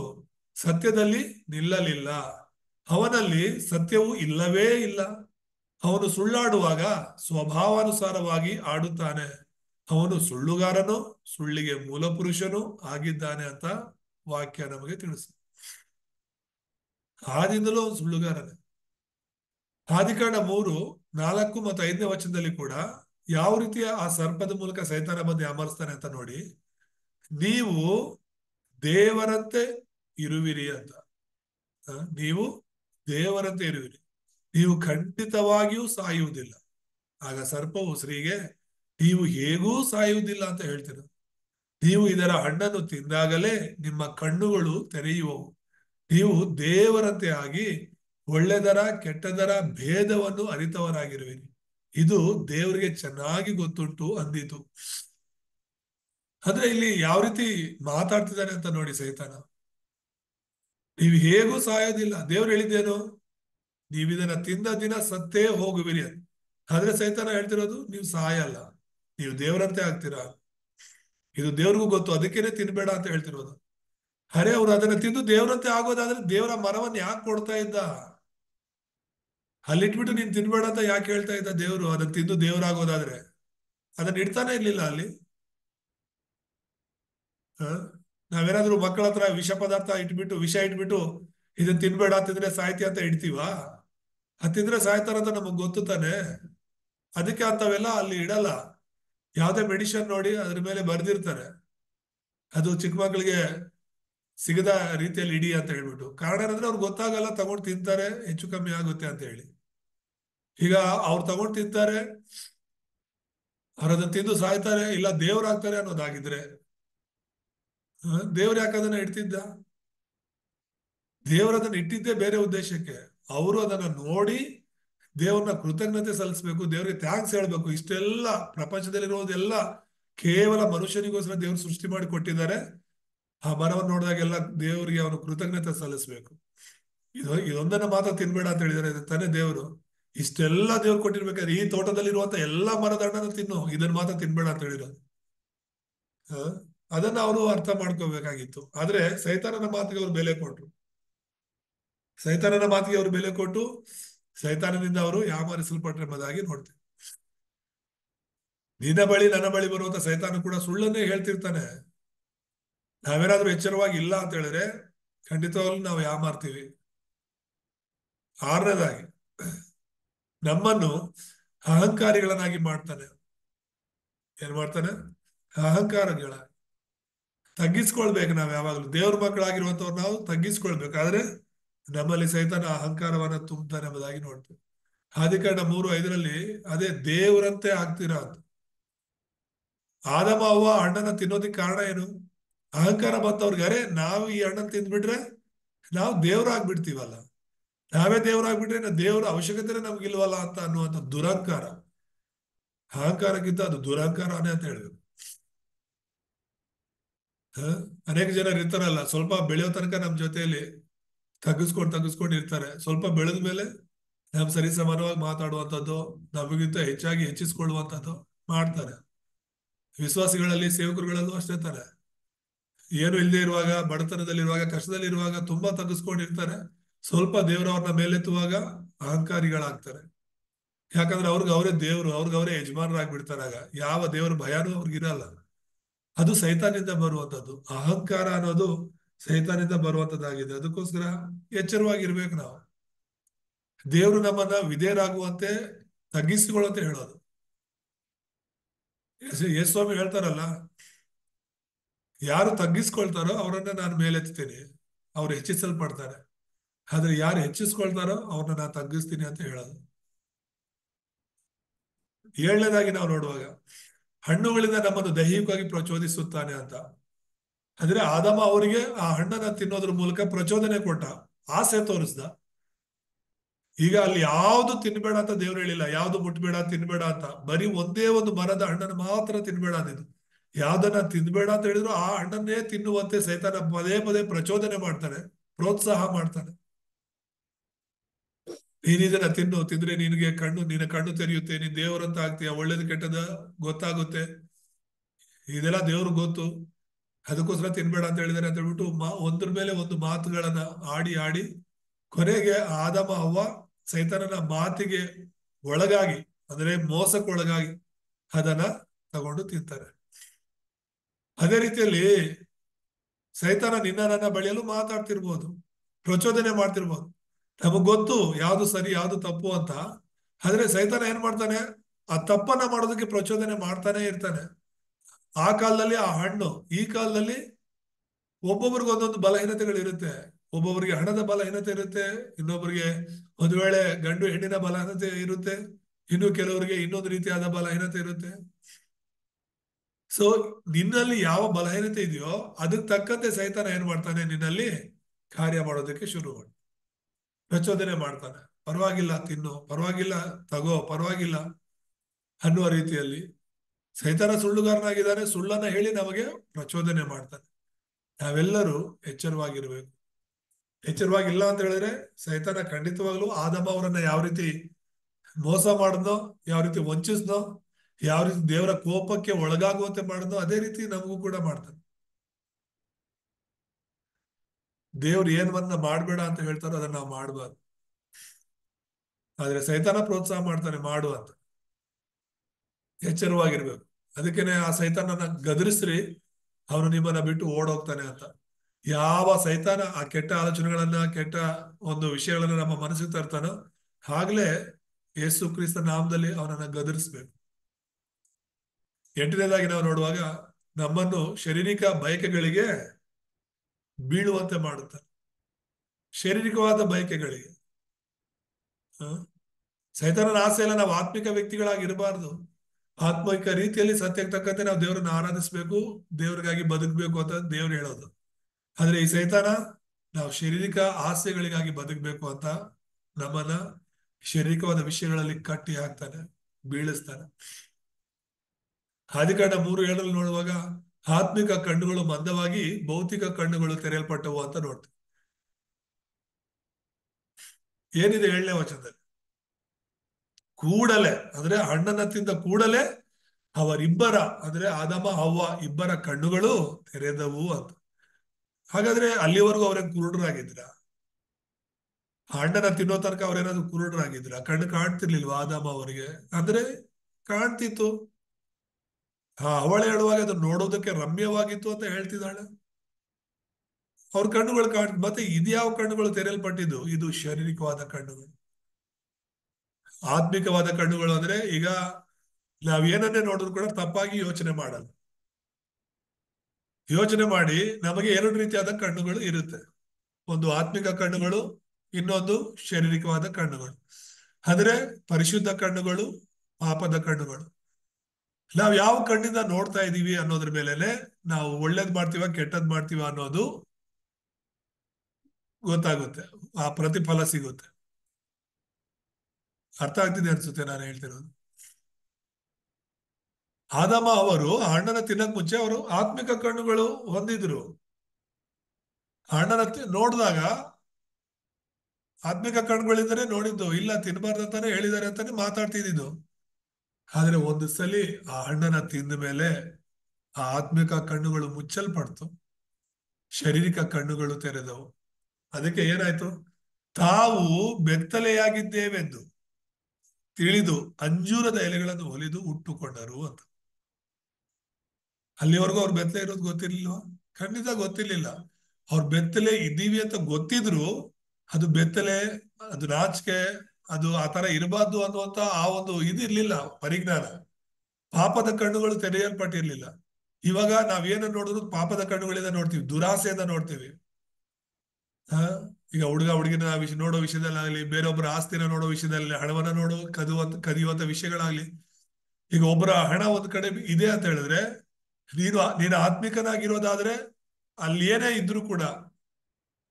ಸತ್ಯದಲ್ಲಿ ನಿಲ್ಲಲಿಲ್ಲ ಅವನಲ್ಲಿ ಸತ್ಯವೂ ಇಲ್ಲವೇ ಇಲ್ಲ ಅವನು ಸುಳ್ಳಾಡುವಾಗ ಸ್ವಭಾವಾನುಸಾರವಾಗಿ ಆಡುತ್ತಾನೆ ಅವನು ಸುಳ್ಳುಗಾರನು ಸುಳ್ಳಿಗೆ ಮೂಲಪುರುಷನು ಆಗಿದ್ದಾನೆ ಅಂತ ವಾಕ್ಯ ನಮಗೆ ತಿಳಿಸ ಆದಿಂದಲೂ ಸುಳ್ಳುಗಾರನೇ ಆದಿಕಾಂಡ ಮೂರು ನಾಲ್ಕು ಮತ್ತು ಐದನೇ ವಚನದಲ್ಲಿ ಕೂಡ ಯಾವ ರೀತಿಯ ಆ ಸರ್ಪದ ಮೂಲಕ ಸೈತಾನ ಬಂದು ಅಮರಿಸ್ತಾನೆ ಅಂತ ನೋಡಿ ನೀವು ದೇವರಂತೆ ಇರುವಿರಿ ಅಂತ ನೀವು ದೇವರಂತೆ ಇರುವಿರಿ ನೀವು ಖಂಡಿತವಾಗಿಯೂ ಸಾಯುವುದಿಲ್ಲ ಆಗ ಸರ್ಪವು ಸ್ತ್ರೀಗೆ ನೀವು ಹೇಗೂ ಸಾಯುವುದಿಲ್ಲ ಅಂತ ಹೇಳ್ತೀನಿ ನೀವು ಇದರ ಹಣ್ಣನ್ನು ತಿಂದಾಗಲೇ ನಿಮ್ಮ ಕಣ್ಣುಗಳು ತೆರೆಯುವವು ನೀವು ದೇವರಂತೆ ಆಗಿ ಒಳ್ಳೆದರ ಕೆಟ್ಟದರ ಭೇದವನ್ನು ಅರಿತವರಾಗಿರುವಿರಿ ಇದು ದೇವರಿಗೆ ಚೆನ್ನಾಗಿ ಗೊತ್ತುಂಟು ಅಂದಿತು ಅಂದ್ರೆ ಇಲ್ಲಿ ಯಾವ ರೀತಿ ಮಾತಾಡ್ತಿದ್ದಾನೆ ಅಂತ ನೋಡಿ ಸೈತಾನ ನೀವು ಹೇಗೂ ಸಾಯೋದಿಲ್ಲ ದೇವ್ರು ಹೇಳಿದ್ದೇನು ನೀವು ಇದನ್ನ ತಿಂದ ದಿನ ಸತ್ತೇ ಹೋಗುವಿರಿ ಆದ್ರೆ ಸೈತಾನ ಹೇಳ್ತಿರೋದು ನೀವು ಸಾಯಲ್ಲ ನೀವು ದೇವರಂತೆ ಆಗ್ತೀರಾ ಇದು ದೇವ್ರಿಗೂ ಗೊತ್ತು ಅದಕ್ಕೇನೆ ತಿನ್ಬೇಡ ಅಂತ ಹೇಳ್ತಿರೋದು ಹರೇ ಅವ್ರು ಅದನ್ನ ತಿಂದು ದೇವ್ರಂತೆ ಆಗೋದಾದ್ರೆ ದೇವರ ಮರವನ್ನು ಯಾಕೆ ಕೊಡ್ತಾ ಇದ್ದ ಅಲ್ಲಿಟ್ಬಿಟ್ಟು ನೀನ್ ತಿನ್ಬೇಡ ಅಂತ ಯಾಕೆ ಹೇಳ್ತಾ ಇದ್ದ ದೇವ್ರು ಅದನ್ನ ತಿಂದು ದೇವ್ರಾಗೋದಾದ್ರೆ ಅದನ್ನ ಇಡ್ತಾನೆ ಇರ್ಲಿಲ್ಲ ಅಲ್ಲಿ ಹ ನಾವೇನಾದ್ರೂ ಮಕ್ಕಳ ಹತ್ರ ವಿಷ ಪದಾರ್ಥ ಇಟ್ಬಿಟ್ಟು ವಿಷ ಇಟ್ಬಿಟ್ಟು ಇದನ್ನ ತಿನ್ಬೇಡ ಅಂತಿದ್ರೆ ಸಾಹಿತ್ಯ ಅಂತ ಇಡ್ತೀವಾ ಹತ್ತಿದ್ರೆ ಸಾಯ್ತಾರಂತ ನಮಗ್ ಗೊತ್ತು ತಾನೆ ಅದಕ್ಕೆ ಅಂತವೆಲ್ಲ ಅಲ್ಲಿ ಇಡಲ್ಲ ಯಾವುದೇ ಮೆಡಿಷನ್ ನೋಡಿ ಅದ್ರ ಮೇಲೆ ಬರೆದಿರ್ತಾರೆ ಅದು ಚಿಕ್ಕ ಮಕ್ಕಳಿಗೆ ಸಿಗದ ರೀತಿಯಲ್ಲಿ ಇಡಿ ಅಂತ ಹೇಳ್ಬಿಟ್ಟು ಕಾರಣ ಏನಂದ್ರೆ ಅವ್ರು ಗೊತ್ತಾಗಲ್ಲ ತಗೊಂಡು ತಿಂತಾರೆ ಹೆಚ್ಚು ಕಮ್ಮಿ ಆಗುತ್ತೆ ಅಂತ ಹೇಳಿ ಈಗ ಅವ್ರು ತಗೊಂಡು ತಿಂತಾರೆ ಅದನ್ನ ತಿಂದು ಸಾಯ್ತಾರೆ ಇಲ್ಲ ದೇವ್ರಾಗ್ತಾರೆ ಅನ್ನೋದಾಗಿದ್ರೆ ದೇವ್ರ ಯಾಕದನ್ನ ಇಡ್ತಿದ್ದ ದೇವ್ರ ಅದನ್ನ ಇಟ್ಟಿದ್ದೇ ಬೇರೆ ಉದ್ದೇಶಕ್ಕೆ ಅವರು ಅದನ್ನ ನೋಡಿ ದೇವ್ರನ್ನ ಕೃತಜ್ಞತೆ ಸಲ್ಲಿಸಬೇಕು ದೇವ್ರಿಗೆ ಥ್ಯಾಂಕ್ಸ್ ಹೇಳ್ಬೇಕು ಇಷ್ಟೆಲ್ಲ ಪ್ರಪಂಚದಲ್ಲಿರೋದೆಲ್ಲ ಕೇವಲ ಮನುಷ್ಯನಿಗೋಸ್ಕರ ದೇವ್ರು ಸೃಷ್ಟಿ ಮಾಡಿ ಕೊಟ್ಟಿದ್ದಾರೆ ಆ ಮರವನ್ನು ನೋಡಿದಾಗೆಲ್ಲ ದೇವರಿಗೆ ಅವನು ಕೃತಜ್ಞತೆ ಸಲ್ಲಿಸ್ಬೇಕು ಇದು ಇದೊಂದನ್ನ ಮಾತ್ರ ತಿನ್ಬೇಡ ಅಂತ ಹೇಳಿದಾರೆ ತಾನೇ ದೇವರು ಇಷ್ಟೆಲ್ಲ ದೇವ್ರು ಕೊಟ್ಟಿರ್ಬೇಕಾದ್ರೆ ಈ ತೋಟದಲ್ಲಿ ಇರುವಂತ ಎಲ್ಲಾ ಮರದ ತಿನ್ನು ಇದನ್ನ ಮಾತ್ರ ತಿನ್ಬೇಡ ಅಂತ ಹೇಳಿರೋದು ಅದನ್ನ ಅವರು ಅರ್ಥ ಮಾಡ್ಕೋಬೇಕಾಗಿತ್ತು ಆದ್ರೆ ಸೈತಾನನ ಮಾತಿಗೆ ಅವ್ರು ಬೆಲೆ ಕೊಟ್ರು ಸೈತಾನನ ಮಾತಿಗೆ ಅವ್ರು ಬೆಲೆ ಕೊಟ್ಟು ಸೈತಾನದಿಂದ ಅವರು ಎಂಬುದಾಗಿ ನೋಡ್ತೀವಿ ನಿನ್ನ ಬಳಿ ನನ್ನ ಬಳಿ ಬರುವಂತ ಸೈತಾನ ಕೂಡ ಸುಳ್ಳನ್ನೇ ಹೇಳ್ತಿರ್ತಾನೆ ನಾವೇನಾದ್ರೂ ಎಚ್ಚರವಾಗಿ ಇಲ್ಲ ಅಂತ ಹೇಳಿದ್ರೆ ಖಂಡಿತವಾಗ್ಲೂ ನಾವು ಯಾಮಾರ್ತೀವಿ ಆರನೇದಾಗಿ ನಮ್ಮನ್ನು ಅಹಂಕಾರಿಗಳನ್ನಾಗಿ ಮಾಡ್ತಾನೆ ಏನ್ ಮಾಡ್ತಾನೆ ಅಹಂಕಾರಗಳ ತಗ್ಗಿಸ್ಕೊಳ್ಬೇಕು ನಾವು ಯಾವಾಗ್ಲೂ ದೇವ್ರ ಮಕ್ಕಳಾಗಿರುವಂತವ್ರು ನಾವು ತಗ್ಗಿಸ್ಕೊಳ್ಬೇಕು ಆದ್ರೆ ನಮ್ಮಲ್ಲಿ ಸೈತಾನ ಅಹಂಕಾರವನ್ನ ತುಂಬುತ್ತಾನೆ ಎಂಬುದಾಗಿ ನೋಡ್ತೇವೆ ಆದಿಕಾಂಡ ಮೂರು ಐದರಲ್ಲಿ ಅದೇ ದೇವರಂತೆ ಆಗ್ತೀರಾ ಅಂತ ಆದಮ ಅವ್ವ ಹಣ್ಣನ್ನು ತಿನ್ನೋದಕ್ಕೆ ಕಾರಣ ಏನು ಅಹಂಕಾರ ಬಂತವ್ರಿಗೆ ಅರೆ ನಾವು ಈ ಹಣ್ಣನ್ನು ತಿಂದ್ಬಿಟ್ರೆ ನಾವು ದೇವರಾಗ್ಬಿಡ್ತೀವಲ್ಲ ನಾವೇ ದೇವರಾಗ್ಬಿಟ್ರೆ ದೇವರ ಅವಶ್ಯಕತೆ ನಮ್ಗಿಲ್ವಲ್ಲ ಅಂತ ಅನ್ನುವಂಥ ದುರಹಂಕಾರ ಅಹಂಕಾರಕ್ಕಿಂತ ಅದು ದುರಹಂಕಾರನೇ ಅಂತ ಹೇಳ್ಬೇಕು ಅನೇಕ ಜನ ಇರ್ತಾರಲ್ಲ ಸ್ವಲ್ಪ ಬೆಳೆಯೋ ತನಕ ನಮ್ಮ ಜೊತೆಯಲ್ಲಿ ತಗ್ಗಿಸ್ಕೊಂಡು ತಗ್ಗಿಸ್ಕೊಂಡು ಇರ್ತಾರೆ ಸ್ವಲ್ಪ ಬೆಳೆದ ಮೇಲೆ ನಾವು ಸರಿ ಸಮಾನವಾಗಿ ಮಾತಾಡುವಂಥದ್ದು ನಮಗಿಂತ ಹೆಚ್ಚಾಗಿ ಹೆಚ್ಚಿಸ್ಕೊಳ್ಳುವಂಥದ್ದು ಮಾಡ್ತಾರೆ ವಿಶ್ವಾಸಿಗಳಲ್ಲಿ ಸೇವಕರುಗಳಲ್ಲೂ ಅಷ್ಟೇ ತಾರೆ ಏನು ಇಲ್ಲದೆ ಇರುವಾಗ ಬಡತನದಲ್ಲಿರುವಾಗ ಕಷ್ಟದಲ್ಲಿರುವಾಗ ತುಂಬಾ ತಗ್ಗಿಸ್ಕೊಂಡಿರ್ತಾರೆ ಸ್ವಲ್ಪ ದೇವರವ್ರನ್ನ ಮೇಲೆತ್ತುವಾಗ ಅಹಂಕಾರಿಗಳಾಗ್ತಾರೆ ಯಾಕಂದ್ರೆ ಅವ್ರಿಗೆ ಅವರೇ ದೇವರು ಅವ್ರಿಗೆ ಅವರೇ ಯಜಮಾನರಾಗಿ ಆಗ ಯಾವ ದೇವರ ಭಯನೂ ಅವ್ರಿಗಿರಲ್ಲ ಅದು ಸೈತಾನಿಂದ ಬರುವಂತದ್ದು ಅಹಂಕಾರ ಅನ್ನೋದು ಸೈತಾನಿಂದ ಬರುವಂತದ್ದಾಗಿದೆ ಅದಕ್ಕೋಸ್ಕರ ಎಚ್ಚರವಾಗಿರ್ಬೇಕು ನಾವು ದೇವರು ನಮ್ಮನ್ನ ವಿಧೇಯರಾಗುವಂತೆ ತಗ್ಗಿಸಿಕೊಳ್ಳುತ್ತೆ ಹೇಳೋದು ಸ್ವಾಮಿ ಹೇಳ್ತಾರಲ್ಲ ಯಾರು ತಗ್ಗಿಸ್ಕೊಳ್ತಾರೋ ಅವರನ್ನ ನಾನು ಮೇಲೆತ್ತೀನಿ ಅವ್ರು ಹೆಚ್ಚಿಸಲ್ಪಡ್ತಾರೆ ಆದ್ರೆ ಯಾರು ಹೆಚ್ಚಿಸ್ಕೊಳ್ತಾರೋ ಅವ್ರನ್ನ ನಾನು ತಗ್ಗಿಸ್ತೀನಿ ಅಂತ ಹೇಳೋದು ಏಳನೇದಾಗಿ ನಾವು ನೋಡುವಾಗ ಹಣ್ಣುಗಳಿಂದ ನಮ್ಮನ್ನು ದೈಹಿಕವಾಗಿ ಪ್ರಚೋದಿಸುತ್ತಾನೆ ಅಂತ ಅಂದ್ರೆ ಆದಮ ಅವರಿಗೆ ಆ ಹಣ್ಣನ್ನು ತಿನ್ನೋದ್ರ ಮೂಲಕ ಪ್ರಚೋದನೆ ಕೊಟ್ಟ ಆಸೆ ತೋರಿಸ್ದ ಈಗ ಅಲ್ಲಿ ಯಾವ್ದು ತಿನ್ಬೇಡ ಅಂತ ದೇವ್ರು ಹೇಳಿಲ್ಲ ಯಾವ್ದು ಮುಟ್ಬೇಡ ತಿನ್ಬೇಡ ಅಂತ ಬರೀ ಒಂದೇ ಒಂದು ಮರದ ಹಣ್ಣನ್ನು ಮಾತ್ರ ತಿನ್ಬೇಡ ಅಂದಿದ್ದು ಯಾವ್ದನ್ನ ತಿನ್ಬೇಡ ಅಂತ ಹೇಳಿದ್ರು ಆ ಹಣ್ಣನ್ನೇ ತಿನ್ನುವಂತೆ ಸೈತಾನ ಪದೇ ಪದೇ ಪ್ರಚೋದನೆ ಮಾಡ್ತಾನೆ ಪ್ರೋತ್ಸಾಹ ಮಾಡ್ತಾನೆ ನೀನಿದನ್ನ ತಿನ್ನು ತಿಂದ್ರೆ ನಿನಗೆ ಕಣ್ಣು ನಿನ್ನ ಕಣ್ಣು ತೆರೆಯುತ್ತೆ ನೀನ್ ದೇವರಂತ ಆಗ್ತೀಯ ಒಳ್ಳೇದು ಕೆಟ್ಟದ ಗೊತ್ತಾಗುತ್ತೆ ಇದೆಲ್ಲ ದೇವ್ರಿಗೆ ಗೊತ್ತು ಅದಕ್ಕೋಸ್ಕರ ತಿನ್ಬೇಡ ಅಂತ ಹೇಳಿದಾರೆ ಅಂತ ಹೇಳ್ಬಿಟ್ಟು ಒಂದ್ರ ಮೇಲೆ ಒಂದು ಮಾತುಗಳನ್ನ ಆಡಿ ಆಡಿ ಕೊನೆಗೆ ಆದಮ ಅವ್ವ ಸೈತನನ ಮಾತಿಗೆ ಒಳಗಾಗಿ ಅಂದ್ರೆ ಮೋಸಕ್ಕೊಳಗಾಗಿ ಅದನ್ನ ತಗೊಂಡು ತಿಂತಾರೆ ಅದೇ ರೀತಿಯಲ್ಲಿ ಸೈತನ ನಿನ್ನ ನನ್ನ ಬಳಿಯಲು ಮಾತಾಡ್ತಿರ್ಬೋದು ಪ್ರಚೋದನೆ ಮಾಡ್ತಿರ್ಬೋದು ನಮಗ್ ಗೊತ್ತು ಯಾವ್ದು ಸರಿ ಯಾವ್ದು ತಪ್ಪು ಅಂತ ಆದ್ರೆ ಸೈತಾನ ಏನ್ ಮಾಡ್ತಾನೆ ಆ ತಪ್ಪನ್ನ ಮಾಡೋದಕ್ಕೆ ಪ್ರಚೋದನೆ ಮಾಡ್ತಾನೆ ಇರ್ತಾನೆ ಆ ಕಾಲದಲ್ಲಿ ಆ ಹಣ್ಣು ಈ ಕಾಲದಲ್ಲಿ ಒಬ್ಬೊಬ್ರಿಗೆ ಒಂದೊಂದು ಬಲಹೀನತೆಗಳಿರುತ್ತೆ ಒಬ್ಬೊಬ್ಬರಿಗೆ ಹಣದ ಬಲಹೀನತೆ ಇರುತ್ತೆ ಇನ್ನೊಬ್ಬರಿಗೆ ಒಂದು ವೇಳೆ ಗಂಡು ಹೆಣ್ಣಿನ ಬಲಹೀನತೆ ಇರುತ್ತೆ ಇನ್ನು ಕೆಲವರಿಗೆ ಇನ್ನೊಂದು ರೀತಿಯಾದ ಬಲಹೀನತೆ ಇರುತ್ತೆ ಸೊ ನಿನ್ನಲ್ಲಿ ಯಾವ ಬಲಹೀನತೆ ಇದೆಯೋ ಅದಕ್ಕೆ ತಕ್ಕಂತೆ ಸೈತಾನ ಏನ್ ಮಾಡ್ತಾನೆ ನಿನ್ನಲ್ಲಿ ಕಾರ್ಯ ಮಾಡೋದಕ್ಕೆ ಶುರು ಮಾಡಿ ಪ್ರಚೋದನೆ ಮಾಡ್ತಾನೆ ಪರವಾಗಿಲ್ಲ ತಿನ್ನು ಪರವಾಗಿಲ್ಲ ತಗೋ ಪರವಾಗಿಲ್ಲ ಅನ್ನುವ ರೀತಿಯಲ್ಲಿ ಸೈತಾನ ಸುಳ್ಳುಗಾರನಾಗಿದ್ದಾನೆ ಸುಳ್ಳನ್ನ ಹೇಳಿ ನಮಗೆ ಪ್ರಚೋದನೆ ಮಾಡ್ತಾನೆ ನಾವೆಲ್ಲರೂ ಎಚ್ಚರವಾಗಿರ್ಬೇಕು ಎಚ್ಚರವಾಗಿಲ್ಲ ಅಂತ ಹೇಳಿದ್ರೆ ಸೈತಾನ ಖಂಡಿತವಾಗ್ಲೂ ಆದಮ್ಮ ಅವರನ್ನ ಯಾವ ರೀತಿ ಮೋಸ ಮಾಡಿದ್ನೋ ಯಾವ ರೀತಿ ವಂಚಿಸ್ನೋ ಯಾವ ರೀತಿ ದೇವರ ಕೋಪಕ್ಕೆ ಒಳಗಾಗುವಂತೆ ಮಾಡಿದ್ನೋ ಅದೇ ರೀತಿ ನಮಗೂ ಕೂಡ ಮಾಡ್ತಾನೆ ದೇವ್ರು ಏನವನ್ನ ಮಾಡ್ಬೇಡ ಅಂತ ಹೇಳ್ತಾರೋ ಅದನ್ನ ನಾವು ಮಾಡಬಾರ್ದು ಆದ್ರೆ ಸೈತಾನ ಪ್ರೋತ್ಸಾಹ ಮಾಡ್ತಾನೆ ಮಾಡು ಅಂತ ಎಚ್ಚರವಾಗಿರ್ಬೇಕು ಅದಕ್ಕೇನೆ ಆ ಸೈತಾನನ ಗದರಿಸ್ರಿ ಅವನು ನಿಮ್ಮನ್ನ ಬಿಟ್ಟು ಓಡೋಗ್ತಾನೆ ಅಂತ ಯಾವ ಸೈತಾನ ಆ ಕೆಟ್ಟ ಆಲೋಚನೆಗಳನ್ನ ಕೆಟ್ಟ ಒಂದು ವಿಷಯಗಳನ್ನ ನಮ್ಮ ಮನಸ್ಸಿಗೆ ತರ್ತಾನೋ ಆಗ್ಲೇ ಯೇಸು ಕ್ರಿಸ್ತ ನಾಮದಲ್ಲಿ ಅವನನ್ನ ಗದರಿಸ್ಬೇಕು ಎಂಟನೇದಾಗಿ ನಾವು ನೋಡುವಾಗ ನಮ್ಮನ್ನು ಶಾರೀರಿಕ ಬಯಕೆಗಳಿಗೆ ಬೀಳುವಂತೆ ಮಾಡುತ್ತಾನೆ ಶಾರೀರಿಕವಾದ ಬಯಕೆಗಳಿಗೆ ಸೈತಾನನ ಆಸೆ ಎಲ್ಲ ನಾವು ಆತ್ಮಿಕ ವ್ಯಕ್ತಿಗಳಾಗಿರಬಾರ್ದು ಆತ್ಮಿಕ ರೀತಿಯಲ್ಲಿ ಸತ್ಯಕ್ಕೆ ತಕ್ಕಂತೆ ನಾವು ದೇವರನ್ನ ಆರಾಧಿಸ್ಬೇಕು ದೇವರಿಗಾಗಿ ಬದುಕಬೇಕು ಅಂತ ದೇವ್ರು ಹೇಳೋದು ಆದ್ರೆ ಈ ಸೈತಾನ ನಾವು ಶಾರೀರಿಕ ಆಸೆಗಳಿಗಾಗಿ ಬದುಕಬೇಕು ಅಂತ ನಮ್ಮನ್ನ ಶಾರೀರಿಕವಾದ ವಿಷಯಗಳಲ್ಲಿ ಕಟ್ಟಿ ಹಾಕ್ತಾನೆ ಬೀಳಿಸ್ತಾನೆ ಹಾದಿಕಾಂಡ ಮೂರು ಏಳರಲ್ಲಿ ನೋಡುವಾಗ ಆತ್ಮಿಕ ಕಣ್ಣುಗಳು ಮಂದವಾಗಿ ಭೌತಿಕ ಕಣ್ಣುಗಳು ತೆರೆಯಲ್ಪಟ್ಟವು ಅಂತ ನೋಡ್ತೀವಿ ಏನಿದೆ ಏಳನೇ ವಚನದಲ್ಲಿ ಕೂಡಲೇ ಅಂದ್ರೆ ತಿಂದ ಕೂಡಲೇ ಅವರಿಬ್ಬರ ಅಂದ್ರೆ ಆದಮ ಅವ್ವ ಇಬ್ಬರ ಕಣ್ಣುಗಳು ತೆರೆದವು ಅಂತ ಹಾಗಾದ್ರೆ ಅಲ್ಲಿವರೆಗೂ ಅವ್ರೇನ್ ಕುರುಡರಾಗಿದ್ರ ಹಣ್ಣನ ತಿನ್ನೋ ತನಕ ಅವ್ರೇನಾದ್ರು ಕುರುಡ್ರಾಗಿದ್ರ ಕಣ್ಣು ಕಾಣ್ತಿರ್ಲಿಲ್ವಾ ಆದಮ ಅವರಿಗೆ ಅಂದ್ರೆ ಕಾಣ್ತಿತ್ತು ಹಾ ಅವಳೆ ಹೇಳುವಾಗ ಅದು ನೋಡೋದಕ್ಕೆ ರಮ್ಯವಾಗಿತ್ತು ಅಂತ ಹೇಳ್ತಿದ್ದಾಳೆ ಅವ್ರ ಕಣ್ಣುಗಳು ಕಾಣ್ ಮತ್ತೆ ಇದ್ಯಾವ ಕಣ್ಣುಗಳು ತೆರೆಯಲ್ಪಟ್ಟಿದ್ದು ಇದು ಶಾರೀರಿಕವಾದ ಕಣ್ಣುಗಳು ಆತ್ಮಿಕವಾದ ಕಣ್ಣುಗಳು ಅಂದ್ರೆ ಈಗ ನಾವ್ ಏನನ್ನೇ ನೋಡಿದ್ರು ಕೂಡ ತಪ್ಪಾಗಿ ಯೋಚನೆ ಮಾಡಲ್ಲ ಯೋಚನೆ ಮಾಡಿ ನಮಗೆ ಎರಡು ರೀತಿಯಾದ ಕಣ್ಣುಗಳು ಇರುತ್ತೆ ಒಂದು ಆತ್ಮಿಕ ಕಣ್ಣುಗಳು ಇನ್ನೊಂದು ಶಾರೀರಿಕವಾದ ಕಣ್ಣುಗಳು ಅಂದ್ರೆ ಪರಿಶುದ್ಧ ಕಣ್ಣುಗಳು ಪಾಪದ ಕಣ್ಣುಗಳು ನಾವು ಯಾವ ಕಣ್ಣಿಂದ ನೋಡ್ತಾ ಇದ್ದೀವಿ ಅನ್ನೋದ್ರ ಮೇಲೆನೆ ನಾವು ಒಳ್ಳೇದ್ ಮಾಡ್ತೀವ ಕೆಟ್ಟದ್ ಮಾಡ್ತೀವ ಅನ್ನೋದು ಗೊತ್ತಾಗುತ್ತೆ ಆ ಪ್ರತಿಫಲ ಸಿಗುತ್ತೆ ಅರ್ಥ ಆಗ್ತಿದೆ ಅನ್ಸುತ್ತೆ ನಾನು ಹೇಳ್ತಿರೋದು ಆದಮ ಅವರು ಹಣ್ಣನ ತಿನ್ನಕ್ ಮುಂಚೆ ಅವರು ಆತ್ಮಿಕ ಕಣ್ಣುಗಳು ಹೊಂದಿದ್ರು ಹಣ್ಣನ ನೋಡಿದಾಗ ಆತ್ಮಿಕ ಕಣ್ಗಳಿಂದನೇ ನೋಡಿದ್ದು ಇಲ್ಲ ಅಂತಾನೆ ಹೇಳಿದ್ದಾರೆ ಅಂತಾನೆ ಮಾತಾಡ್ತಿದ್ದು ಆದ್ರೆ ಒಂದು ಸಲಿ ಆ ಹಣ್ಣನ ತಿಂದ ಮೇಲೆ ಆ ಆತ್ಮಿಕ ಕಣ್ಣುಗಳು ಮುಚ್ಚಲ್ಪಡ್ತು ಶಾರೀರಿಕ ಕಣ್ಣುಗಳು ತೆರೆದವು ಅದಕ್ಕೆ ಏನಾಯ್ತು ತಾವು ಬೆತ್ತಲೆಯಾಗಿದ್ದೇವೆಂದು ತಿಳಿದು ಅಂಜೂರದ ಎಲೆಗಳನ್ನು ಹೊಲಿದು ಹುಟ್ಟುಕೊಂಡರು ಅಂತ ಅಲ್ಲಿವರೆಗೂ ಅವ್ರ ಬೆತ್ತಲೆ ಇರೋದು ಗೊತ್ತಿರ್ಲಿಲ್ವಾ ಖಂಡಿತ ಗೊತ್ತಿರ್ಲಿಲ್ಲ ಅವ್ರ ಬೆತ್ತಲೆ ಇದ್ದೀವಿ ಅಂತ ಗೊತ್ತಿದ್ರು ಅದು ಬೆತ್ತಲೆ ಅದು ನಾಚಿಕೆ ಅದು ಆ ತರ ಇರಬಾರ್ದು ಅನ್ನುವಂತ ಆ ಒಂದು ಇದಿರ್ಲಿಲ್ಲ ಪರಿಜ್ಞಾನ ಪಾಪದ ಕಣ್ಣುಗಳು ತೆರೆಯಲ್ಪಟ್ಟಿರ್ಲಿಲ್ಲ ಇವಾಗ ನಾವೇನ ನೋಡಿದ್ರು ಪಾಪದ ಕಣ್ಣುಗಳಿಂದ ನೋಡ್ತೀವಿ ದುರಾಸೆಯಿಂದ ನೋಡ್ತೀವಿ ಈಗ ಹುಡುಗ ಹುಡುಗಿನ ವಿಷಯ ನೋಡೋ ವಿಷಯದಲ್ಲಾಗ್ಲಿ ಬೇರೊಬ್ಬರ ಆಸ್ತಿನ ನೋಡೋ ವಿಷಯದಲ್ಲಿ ಹಣವನ್ನ ನೋಡೋ ಕದುವಂತ ಕದಿಯುವಂತ ವಿಷಯಗಳಾಗ್ಲಿ ಈಗ ಒಬ್ಬರ ಹಣ ಒಂದ್ ಕಡೆ ಇದೆ ಅಂತ ಹೇಳಿದ್ರೆ ನೀನು ನೀನು ಆತ್ಮಿಕನಾಗಿರೋದಾದ್ರೆ ಅಲ್ಲಿ ಏನೇ ಇದ್ರು ಕೂಡ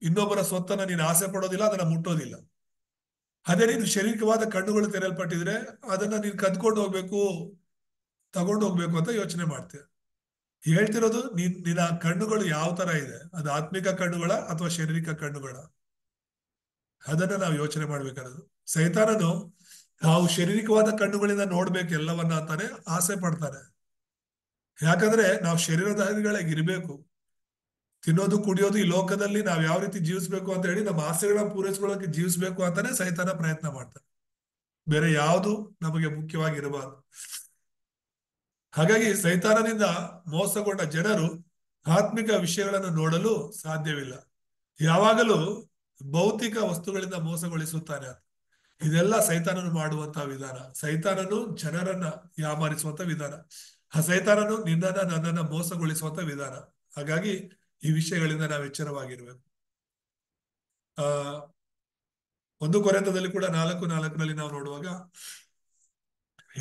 ಇನ್ನೊಬ್ಬರ ಸ್ವತ್ತನ್ನ ನೀನು ಆಸೆ ಪಡೋದಿಲ್ಲ ಅದನ್ನ ಮುಟ್ಟೋದಿಲ್ಲ ಅದೇ ನೀನು ಶಾರೀರಿಕವಾದ ಕಣ್ಣುಗಳು ತೆರೆಯಲ್ಪಟ್ಟಿದ್ರೆ ಅದನ್ನ ನೀನು ಕದ್ಕೊಂಡು ಹೋಗ್ಬೇಕು ತಗೊಂಡು ಹೋಗ್ಬೇಕು ಅಂತ ಯೋಚನೆ ಮಾಡ್ತೀಯ ಹೇಳ್ತಿರೋದು ನಿನ್ನ ಕಣ್ಣುಗಳು ಯಾವ ತರ ಇದೆ ಅದು ಆತ್ಮಿಕ ಕಣ್ಣುಗಳ ಅಥವಾ ಶಾರೀರಿಕ ಕಣ್ಣುಗಳ ಅದನ್ನ ನಾವು ಯೋಚನೆ ಮಾಡ್ಬೇಕಾದ್ರು ಸೈತಾನನು ನಾವು ಶಾರೀರಿಕವಾದ ಕಣ್ಣುಗಳಿಂದ ನೋಡ್ಬೇಕು ಎಲ್ಲವನ್ನ ಅಂತಾನೆ ಆಸೆ ಪಡ್ತಾನೆ ಯಾಕಂದ್ರೆ ನಾವು ಶರೀರಧಾರಿಗಳಾಗಿ ಇರಬೇಕು ತಿನ್ನೋದು ಕುಡಿಯೋದು ಈ ಲೋಕದಲ್ಲಿ ನಾವು ಯಾವ ರೀತಿ ಜೀವಿಸ್ಬೇಕು ಅಂತ ಹೇಳಿ ನಮ್ಮ ಆಸೆಗಳನ್ನ ಪೂರೈಸ್ಕೊಳ್ಳೋಕೆ ಜೀವಿಸ್ಬೇಕು ಅಂತಾನೆ ಸೈತಾನ ಪ್ರಯತ್ನ ಮಾಡ್ತಾರೆ ಬೇರೆ ಯಾವುದು ನಮಗೆ ಮುಖ್ಯವಾಗಿ ಹಾಗಾಗಿ ಸೈತಾನನಿಂದ ಮೋಸಗೊಂಡ ಜನರು ಆತ್ಮಿಕ ವಿಷಯಗಳನ್ನು ನೋಡಲು ಸಾಧ್ಯವಿಲ್ಲ ಯಾವಾಗಲೂ ಭೌತಿಕ ವಸ್ತುಗಳಿಂದ ಮೋಸಗೊಳಿಸುತ್ತಾನೆ ಅಂತ ಇದೆಲ್ಲ ಸೈತಾನನು ಮಾಡುವಂತಹ ವಿಧಾನ ಸೈತಾನನು ಜನರನ್ನ ಯಾಮಾರಿಸುವಂತ ವಿಧಾನ ಆ ಸೈತಾನನು ನಿನ್ನನ್ನ ನನ್ನನ್ನ ಮೋಸಗೊಳಿಸುವಂತ ವಿಧಾನ ಹಾಗಾಗಿ ಈ ವಿಷಯಗಳಿಂದ ನಾವು ಎಚ್ಚರವಾಗಿರ್ಬೇಕು ಆ ಒಂದು ಕೊರೆತದಲ್ಲಿ ಕೂಡ ನಾಲ್ಕು ನಾಲ್ಕರಲ್ಲಿ ನಾವು ನೋಡುವಾಗ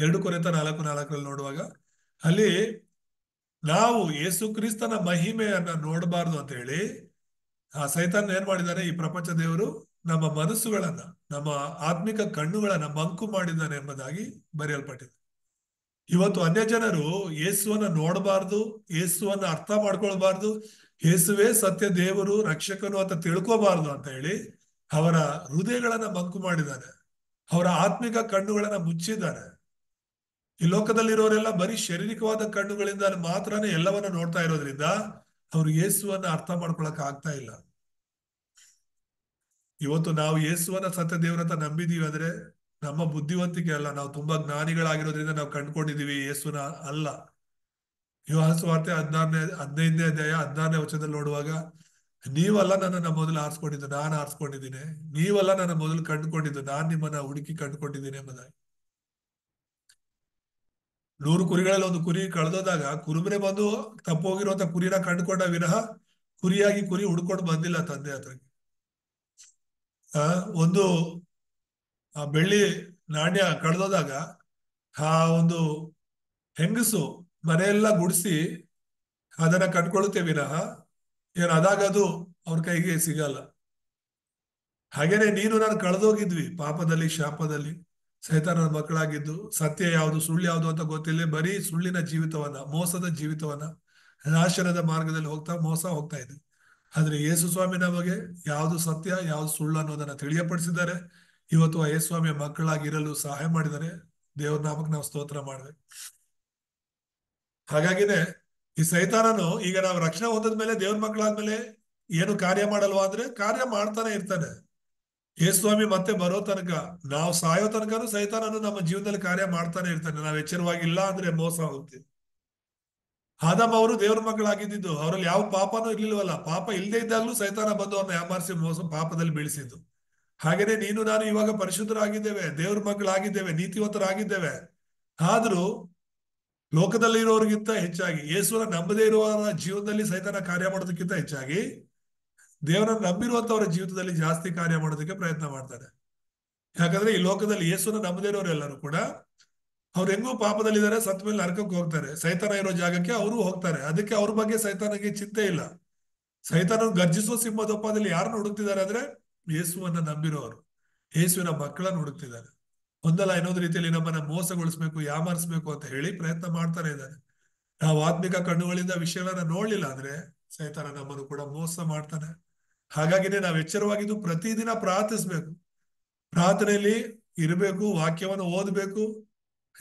ಎರಡು ಕೊರೆತ ನಾಲ್ಕು ನಾಲ್ಕರಲ್ಲಿ ನೋಡುವಾಗ ಅಲ್ಲಿ ನಾವು ಯೇಸು ಕ್ರಿಸ್ತನ ಮಹಿಮೆಯನ್ನ ನೋಡಬಾರ್ದು ಅಂತ ಹೇಳಿ ಆ ಸೈತಾನ್ ಏನ್ ಮಾಡಿದಾನೆ ಈ ಪ್ರಪಂಚ ದೇವರು ನಮ್ಮ ಮನಸ್ಸುಗಳನ್ನ ನಮ್ಮ ಆತ್ಮಿಕ ಕಣ್ಣುಗಳನ್ನ ಮಂಕು ಮಾಡಿದ್ದಾನೆ ಎಂಬುದಾಗಿ ಬರೆಯಲ್ಪಟ್ಟಿದೆ ಇವತ್ತು ಅನ್ಯ ಜನರು ಯೇಸುವನ್ನ ನೋಡಬಾರ್ದು ಯೇಸುವನ್ನ ಅರ್ಥ ಮಾಡ್ಕೊಳ್ಬಾರ್ದು ಯೇಸುವೇ ಸತ್ಯ ದೇವರು ರಕ್ಷಕನು ಅಂತ ತಿಳ್ಕೋಬಾರ್ದು ಅಂತ ಹೇಳಿ ಅವರ ಹೃದಯಗಳನ್ನ ಮಂಕು ಮಾಡಿದ್ದಾನೆ ಅವರ ಆತ್ಮಿಕ ಕಣ್ಣುಗಳನ್ನ ಮುಚ್ಚಿದ್ದಾನೆ ಈ ಲೋಕದಲ್ಲಿರೋರೆಲ್ಲ ಬರೀ ಶಾರೀರಿಕವಾದ ಕಣ್ಣುಗಳಿಂದ ಮಾತ್ರನೇ ಎಲ್ಲವನ್ನ ನೋಡ್ತಾ ಇರೋದ್ರಿಂದ ಅವ್ರು ಯೇಸುವನ್ನ ಅರ್ಥ ಮಾಡ್ಕೊಳಕ್ ಆಗ್ತಾ ಇಲ್ಲ ಇವತ್ತು ನಾವು ಯೇಸುವನ್ನ ಸತ್ಯ ನಂಬಿದೀವಿ ಅಂದ್ರೆ ನಮ್ಮ ಬುದ್ಧಿವಂತಿಕೆ ಅಲ್ಲ ನಾವು ತುಂಬಾ ಜ್ಞಾನಿಗಳಾಗಿರೋದ್ರಿಂದ ನಾವು ಕಂಡ್ಕೊಂಡಿದೀವಿ ಯೇಸುನ ಅಲ್ಲ ವಾರ್ತೆ ಹದಿನಾರನೇ ಹದಿನೈದನೇ ಅಧ್ಯಾಯ ಹದಿನಾರನೇ ವಚನದಲ್ಲಿ ನೋಡುವಾಗ ನೀವಲ್ಲ ನನ್ನ ಮೊದಲು ಆರಿಸ್ಕೊಂಡಿದ್ದು ನಾನು ಆರಿಸ್ಕೊಂಡಿದ್ದೀನಿ ನೀವಲ್ಲ ನನ್ನ ಮೊದಲು ಕಂಡುಕೊಂಡಿದ್ದು ನಾನು ನಿಮ್ಮನ್ನ ಹುಡುಕಿ ಕಂಡುಕೊಂಡಿದ್ದೀನಿ ಎಂಬುದಾಗಿ ನೂರು ಕುರಿಗಳಲ್ಲಿ ಒಂದು ಕುರಿ ಕಳೆದೋದಾಗ ಕುರುಬನೆ ಬಂದು ತಪ್ಪೋಗಿರುವಂತ ಕುರಿನ ಕಂಡುಕೊಂಡ ವಿನಃ ಕುರಿಯಾಗಿ ಕುರಿ ಹುಡ್ಕೊಂಡು ಬಂದಿಲ್ಲ ತಂದೆ ಹತ್ರ ಆ ಒಂದು ಆ ಬೆಳ್ಳಿ ನಾಣ್ಯ ಕಳೆದೋದಾಗ ಆ ಒಂದು ಹೆಂಗಸು ಮನೆಯೆಲ್ಲ ಗುಡಿಸಿ ಅದನ್ನ ಕಟ್ಕೊಳ್ಳುತ್ತೆ ವಿನಃ ಏನ್ ಅದಾಗ ಅದು ಅವ್ರ ಕೈಗೆ ಸಿಗಲ್ಲ ಹಾಗೇನೆ ನೀನು ನಾನು ಕಳೆದೋಗಿದ್ವಿ ಪಾಪದಲ್ಲಿ ಶಾಪದಲ್ಲಿ ಸೈತಾನನ ಮಕ್ಕಳಾಗಿದ್ದು ಸತ್ಯ ಯಾವುದು ಸುಳ್ಳು ಯಾವುದು ಅಂತ ಗೊತ್ತಿಲ್ಲ ಬರೀ ಸುಳ್ಳಿನ ಜೀವಿತವನ್ನ ಮೋಸದ ಜೀವಿತವನ್ನ ನಾಶನದ ಮಾರ್ಗದಲ್ಲಿ ಹೋಗ್ತಾ ಮೋಸ ಹೋಗ್ತಾ ಇದೆ ಆದ್ರೆ ಯೇಸು ಸ್ವಾಮಿ ನಮಗೆ ಯಾವುದು ಸತ್ಯ ಯಾವ್ದು ಸುಳ್ಳು ಅನ್ನೋದನ್ನ ತಿಳಿಯಪಡಿಸಿದ್ದಾರೆ ಇವತ್ತು ಆ ಸ್ವಾಮಿ ಮಕ್ಕಳಾಗಿರಲು ಸಹಾಯ ಮಾಡಿದರೆ ದೇವ್ರ ನಾಮಕ್ ನಾವು ಸ್ತೋತ್ರ ಮಾಡಿದೆ ಹಾಗಾಗಿನೇ ಈ ಸೈತಾನನು ಈಗ ನಾವು ರಕ್ಷಣೆ ಹೊಂದದ್ಮೇಲೆ ದೇವ್ರ ಮಕ್ಕಳಾದ್ಮೇಲೆ ಏನು ಕಾರ್ಯ ಮಾಡಲ್ವಾ ಅಂದ್ರೆ ಕಾರ್ಯ ಮಾಡ್ತಾನೆ ಇರ್ತಾನೆ ಯೇಸ್ವಾಮಿ ಮತ್ತೆ ಬರೋ ತನಕ ನಾವು ಸಾಯೋ ತನಕನೂ ಸೈತಾನನು ನಮ್ಮ ಜೀವನದಲ್ಲಿ ಕಾರ್ಯ ಮಾಡ್ತಾನೆ ಇರ್ತಾನೆ ನಾವು ಎಚ್ಚರವಾಗಿಲ್ಲ ಅಂದ್ರೆ ಮೋಸ ಹೋಗ್ತೀವಿ ಆದಮ್ಮ ಅವರು ದೇವ್ರ ಮಕ್ಕಳಾಗಿದ್ದು ಅವರಲ್ಲಿ ಯಾವ ಪಾಪನೂ ಇರ್ಲಿಲ್ವಲ್ಲ ಪಾಪ ಇಲ್ಲದೆ ಇದ್ದಾಗಲೂ ಸೈತಾನ ಬಂದು ಅವ್ರನ್ನ ಯಾಮಾರಿಸಿ ಮೋಸ ಪಾಪದಲ್ಲಿ ಬೆಳೆಸಿದ್ದು ಹಾಗೇನೆ ನೀನು ನಾನು ಇವಾಗ ಪರಿಶುದ್ಧರಾಗಿದ್ದೇವೆ ದೇವ್ರ ಮಕ್ಕಳಾಗಿದ್ದೇವೆ ನೀತಿವಂತರಾಗಿದ್ದೇವೆ ಆದ್ರೂ ಇರೋರಿಗಿಂತ ಹೆಚ್ಚಾಗಿ ಯೇಸುವ ನಂಬದೇ ಇರುವ ಜೀವನದಲ್ಲಿ ಸೈತಾನ ಕಾರ್ಯ ಮಾಡೋದಕ್ಕಿಂತ ಹೆಚ್ಚಾಗಿ ದೇವರನ್ನು ನಂಬಿರುವಂತವರ ಜೀವಿತದಲ್ಲಿ ಜಾಸ್ತಿ ಕಾರ್ಯ ಮಾಡೋದಕ್ಕೆ ಪ್ರಯತ್ನ ಮಾಡ್ತಾರೆ ಯಾಕಂದ್ರೆ ಈ ಲೋಕದಲ್ಲಿ ಯೇಸುನ ನಂಬದಿರೋರೆಲ್ಲರೂ ಎಲ್ಲರೂ ಕೂಡ ಅವ್ರು ಹೆಂಗೋ ಪಾಪದಲ್ಲಿದ್ದಾರೆ ಸತ್ ಮೇಲೆ ನರಕಕ್ಕೆ ಹೋಗ್ತಾರೆ ಸೈತಾನ ಇರೋ ಜಾಗಕ್ಕೆ ಅವರು ಹೋಗ್ತಾರೆ ಅದಕ್ಕೆ ಅವ್ರ ಬಗ್ಗೆ ಸೈತಾನಗೆ ಚಿಂತೆ ಇಲ್ಲ ಸೈತಾನ ಗರ್ಜಿಸುವ ಸಿಂಹದೊಪ್ಪದಲ್ಲಿ ಯಾರು ಹುಡುಕ್ತಿದ್ದಾರೆ ಅಂದ್ರೆ ಯೇಸುವನ್ನ ನಂಬಿರೋರು ಯೇಸುವಿನ ಮಕ್ಕಳನ್ನು ಹುಡುಕ್ತಿದ್ದಾರೆ ಒಂದಲ್ಲ ಇನ್ನೊಂದು ರೀತಿಯಲ್ಲಿ ನಮ್ಮನ್ನ ಮೋಸಗೊಳಿಸ್ಬೇಕು ಯಾಮಾರಿಸ್ಬೇಕು ಅಂತ ಹೇಳಿ ಪ್ರಯತ್ನ ಮಾಡ್ತಾನೆ ಇದ್ದಾರೆ ನಾವು ಆತ್ಮಿಕ ಕಣ್ಣುಗಳಿಂದ ವಿಷಯಗಳನ್ನ ನೋಡ್ಲಿಲ್ಲ ಅಂದ್ರೆ ಸೈತಾನ ನಮ್ಮನ್ನು ಕೂಡ ಮೋಸ ಮಾಡ್ತಾನೆ ಹಾಗಾಗಿನೇ ನಾವು ಎಚ್ಚರವಾಗಿದ್ದು ಪ್ರತಿದಿನ ಪ್ರಾರ್ಥಿಸ್ಬೇಕು ಪ್ರಾರ್ಥನೆಯಲ್ಲಿ ಇರಬೇಕು ವಾಕ್ಯವನ್ನು ಓದಬೇಕು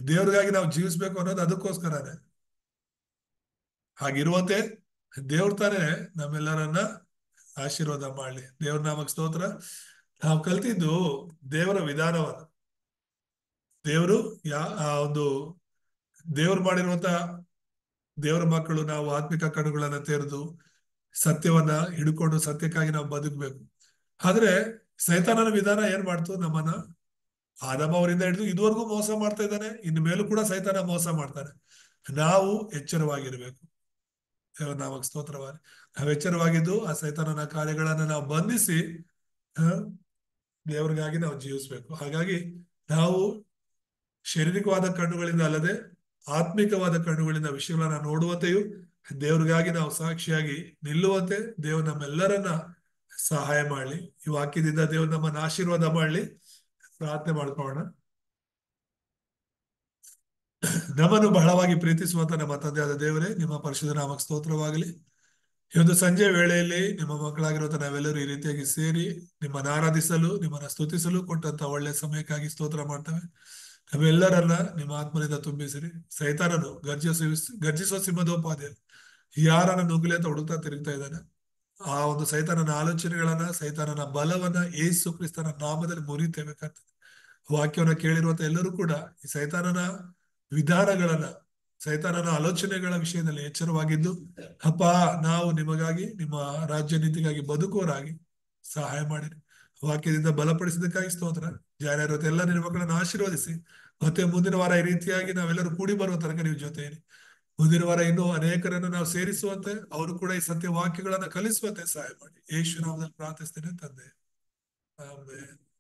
ದೇವ್ರಿಗಾಗಿ ನಾವು ಜೀವಿಸ್ಬೇಕು ಅನ್ನೋದು ಅದಕ್ಕೋಸ್ಕರನೇ ಹಾಗಿರುವಂತೆ ದೇವ್ರ ತಾನೇ ನಮ್ಮೆಲ್ಲರನ್ನ ಆಶೀರ್ವಾದ ಮಾಡಲಿ ದೇವ್ರ ನಾಮಕ್ ಸ್ತೋತ್ರ ನಾವು ಕಲ್ತಿದ್ದು ದೇವರ ವಿಧಾನವನ್ನು ದೇವರು ಯಾ ಆ ಒಂದು ದೇವ್ರು ಮಾಡಿರುವಂತ ದೇವರ ಮಕ್ಕಳು ನಾವು ಆತ್ಮಿಕ ಕಣ್ಣುಗಳನ್ನ ತೆರೆದು ಸತ್ಯವನ್ನ ಹಿಡ್ಕೊಂಡು ಸತ್ಯಕ್ಕಾಗಿ ನಾವು ಬದುಕಬೇಕು ಆದ್ರೆ ಸೈತಾನನ ವಿಧಾನ ಏನ್ ಮಾಡ್ತು ನಮ್ಮನ್ನ ಆದಮ ಅವರಿಂದ ಹಿಡಿದು ಇದುವರೆಗೂ ಮೋಸ ಮಾಡ್ತಾ ಇದ್ದಾನೆ ಇನ್ನು ಮೇಲೂ ಕೂಡ ಸೈತಾನ ಮೋಸ ಮಾಡ್ತಾನೆ ನಾವು ಎಚ್ಚರವಾಗಿರ್ಬೇಕು ನಾವಾಗ ಸ್ತೋತ್ರವಾಗಿ ನಾವು ಎಚ್ಚರವಾಗಿದ್ದು ಆ ಸೈತಾನನ ಕಾರ್ಯಗಳನ್ನ ನಾವು ಬಂಧಿಸಿ ದೇವರಿಗಾಗಿ ನಾವು ಜೀವಿಸ್ಬೇಕು ಹಾಗಾಗಿ ನಾವು ಶಾರೀರಿಕವಾದ ಕಣ್ಣುಗಳಿಂದ ಅಲ್ಲದೆ ಆತ್ಮಿಕವಾದ ಕಣ್ಣುಗಳಿಂದ ವಿಷಯಗಳನ್ನ ನೋಡುವಂತೆಯೂ ದೇವರಿಗಾಗಿ ನಾವು ಸಾಕ್ಷಿಯಾಗಿ ನಿಲ್ಲುವಂತೆ ದೇವ್ರು ನಮ್ಮೆಲ್ಲರನ್ನ ಸಹಾಯ ಮಾಡಲಿ ಈ ವಾಕ್ಯದಿಂದ ದೇವ್ರು ನಮ್ಮನ್ನ ಆಶೀರ್ವಾದ ಮಾಡಲಿ ಪ್ರಾರ್ಥನೆ ಮಾಡ್ಕೋಣ ನಮ್ಮನ್ನು ಬಹಳವಾಗಿ ಪ್ರೀತಿಸುವಂತ ನಮ್ಮ ತಂದೆಯಾದ ದೇವರೇ ನಿಮ್ಮ ಪರಿಶುದ್ಧ ನಾಮಕ್ಕೆ ಸ್ತೋತ್ರವಾಗಲಿ ಈ ಒಂದು ಸಂಜೆ ವೇಳೆಯಲ್ಲಿ ನಿಮ್ಮ ಮಕ್ಕಳಾಗಿರುವಂತ ನಾವೆಲ್ಲರೂ ಈ ರೀತಿಯಾಗಿ ಸೇರಿ ನಿಮ್ಮನ್ನ ಆರಾಧಿಸಲು ನಿಮ್ಮನ್ನ ಸ್ತುತಿಸಲು ಕೊಟ್ಟಂತ ಒಳ್ಳೆ ಸಮಯಕ್ಕಾಗಿ ಸ್ತೋತ್ರ ಮಾಡ್ತವೆ ನಾವೆಲ್ಲರನ್ನ ನಿಮ್ಮ ಆತ್ಮದಿಂದ ತುಂಬಿಸಿರಿ ಸೈತಾನನು ಗರ್ಜಿಸುವ ಗರ್ಜಿಸುವ ಸಿಂಹದೋಪಾದಿಯಲ್ಲಿ ಯಾರನ್ನ ಅಂತ ಹುಡುಕ್ತಾ ತಿರುಗ್ತಾ ಇದ್ದಾನೆ ಆ ಒಂದು ಸೈತಾನನ ಆಲೋಚನೆಗಳನ್ನ ಸೈತಾನನ ಬಲವನ್ನ ಏಸು ಕ್ರಿಸ್ತನ ನಾಮದಲ್ಲಿ ಮುರಿಯುತ್ತೇಬೇಕಂತ ವಾಕ್ಯವನ್ನ ಕೇಳಿರುವಂತ ಎಲ್ಲರೂ ಕೂಡ ಈ ಸೈತಾನನ ವಿಧಾನಗಳನ್ನ ಸೈತಾನನ ಆಲೋಚನೆಗಳ ವಿಷಯದಲ್ಲಿ ಎಚ್ಚರವಾಗಿದ್ದು ಅಪ್ಪ ನಾವು ನಿಮಗಾಗಿ ನಿಮ್ಮ ರಾಜ್ಯ ನೀತಿಗಾಗಿ ಬದುಕುವರಾಗಿ ಸಹಾಯ ಮಾಡಿ ವಾಕ್ಯದಿಂದ ಬಲಪಡಿಸಿದಕ್ಕಾಗಿ ಸ್ತೋತ್ರ ಜಾರಿ ಇರುವಂತ ಎಲ್ಲ ಮಕ್ಕಳನ್ನ ಆಶೀರ್ವದಿಸಿ ಮತ್ತೆ ಮುಂದಿನ ವಾರ ಈ ರೀತಿಯಾಗಿ ನಾವೆಲ್ಲರೂ ಕೂಡಿ ಬರುವ ತನಕ ನೀವು ಜೊತೆ ಮುಂದಿನ ಇನ್ನೂ ಅನೇಕರನ್ನು ನಾವು ಸೇರಿಸುವಂತೆ ಅವರು ಕೂಡ ಈ ಸತ್ಯ ವಾಕ್ಯಗಳನ್ನು ಕಲಿಸುವಂತೆ ಸಹಾಯ ಮಾಡಿ ಯೇಶು ನಾಮದಲ್ಲಿ ಪ್ರಾರ್ಥಿಸ್ತೇನೆ ತಂದೆ ಆಮೇಲೆ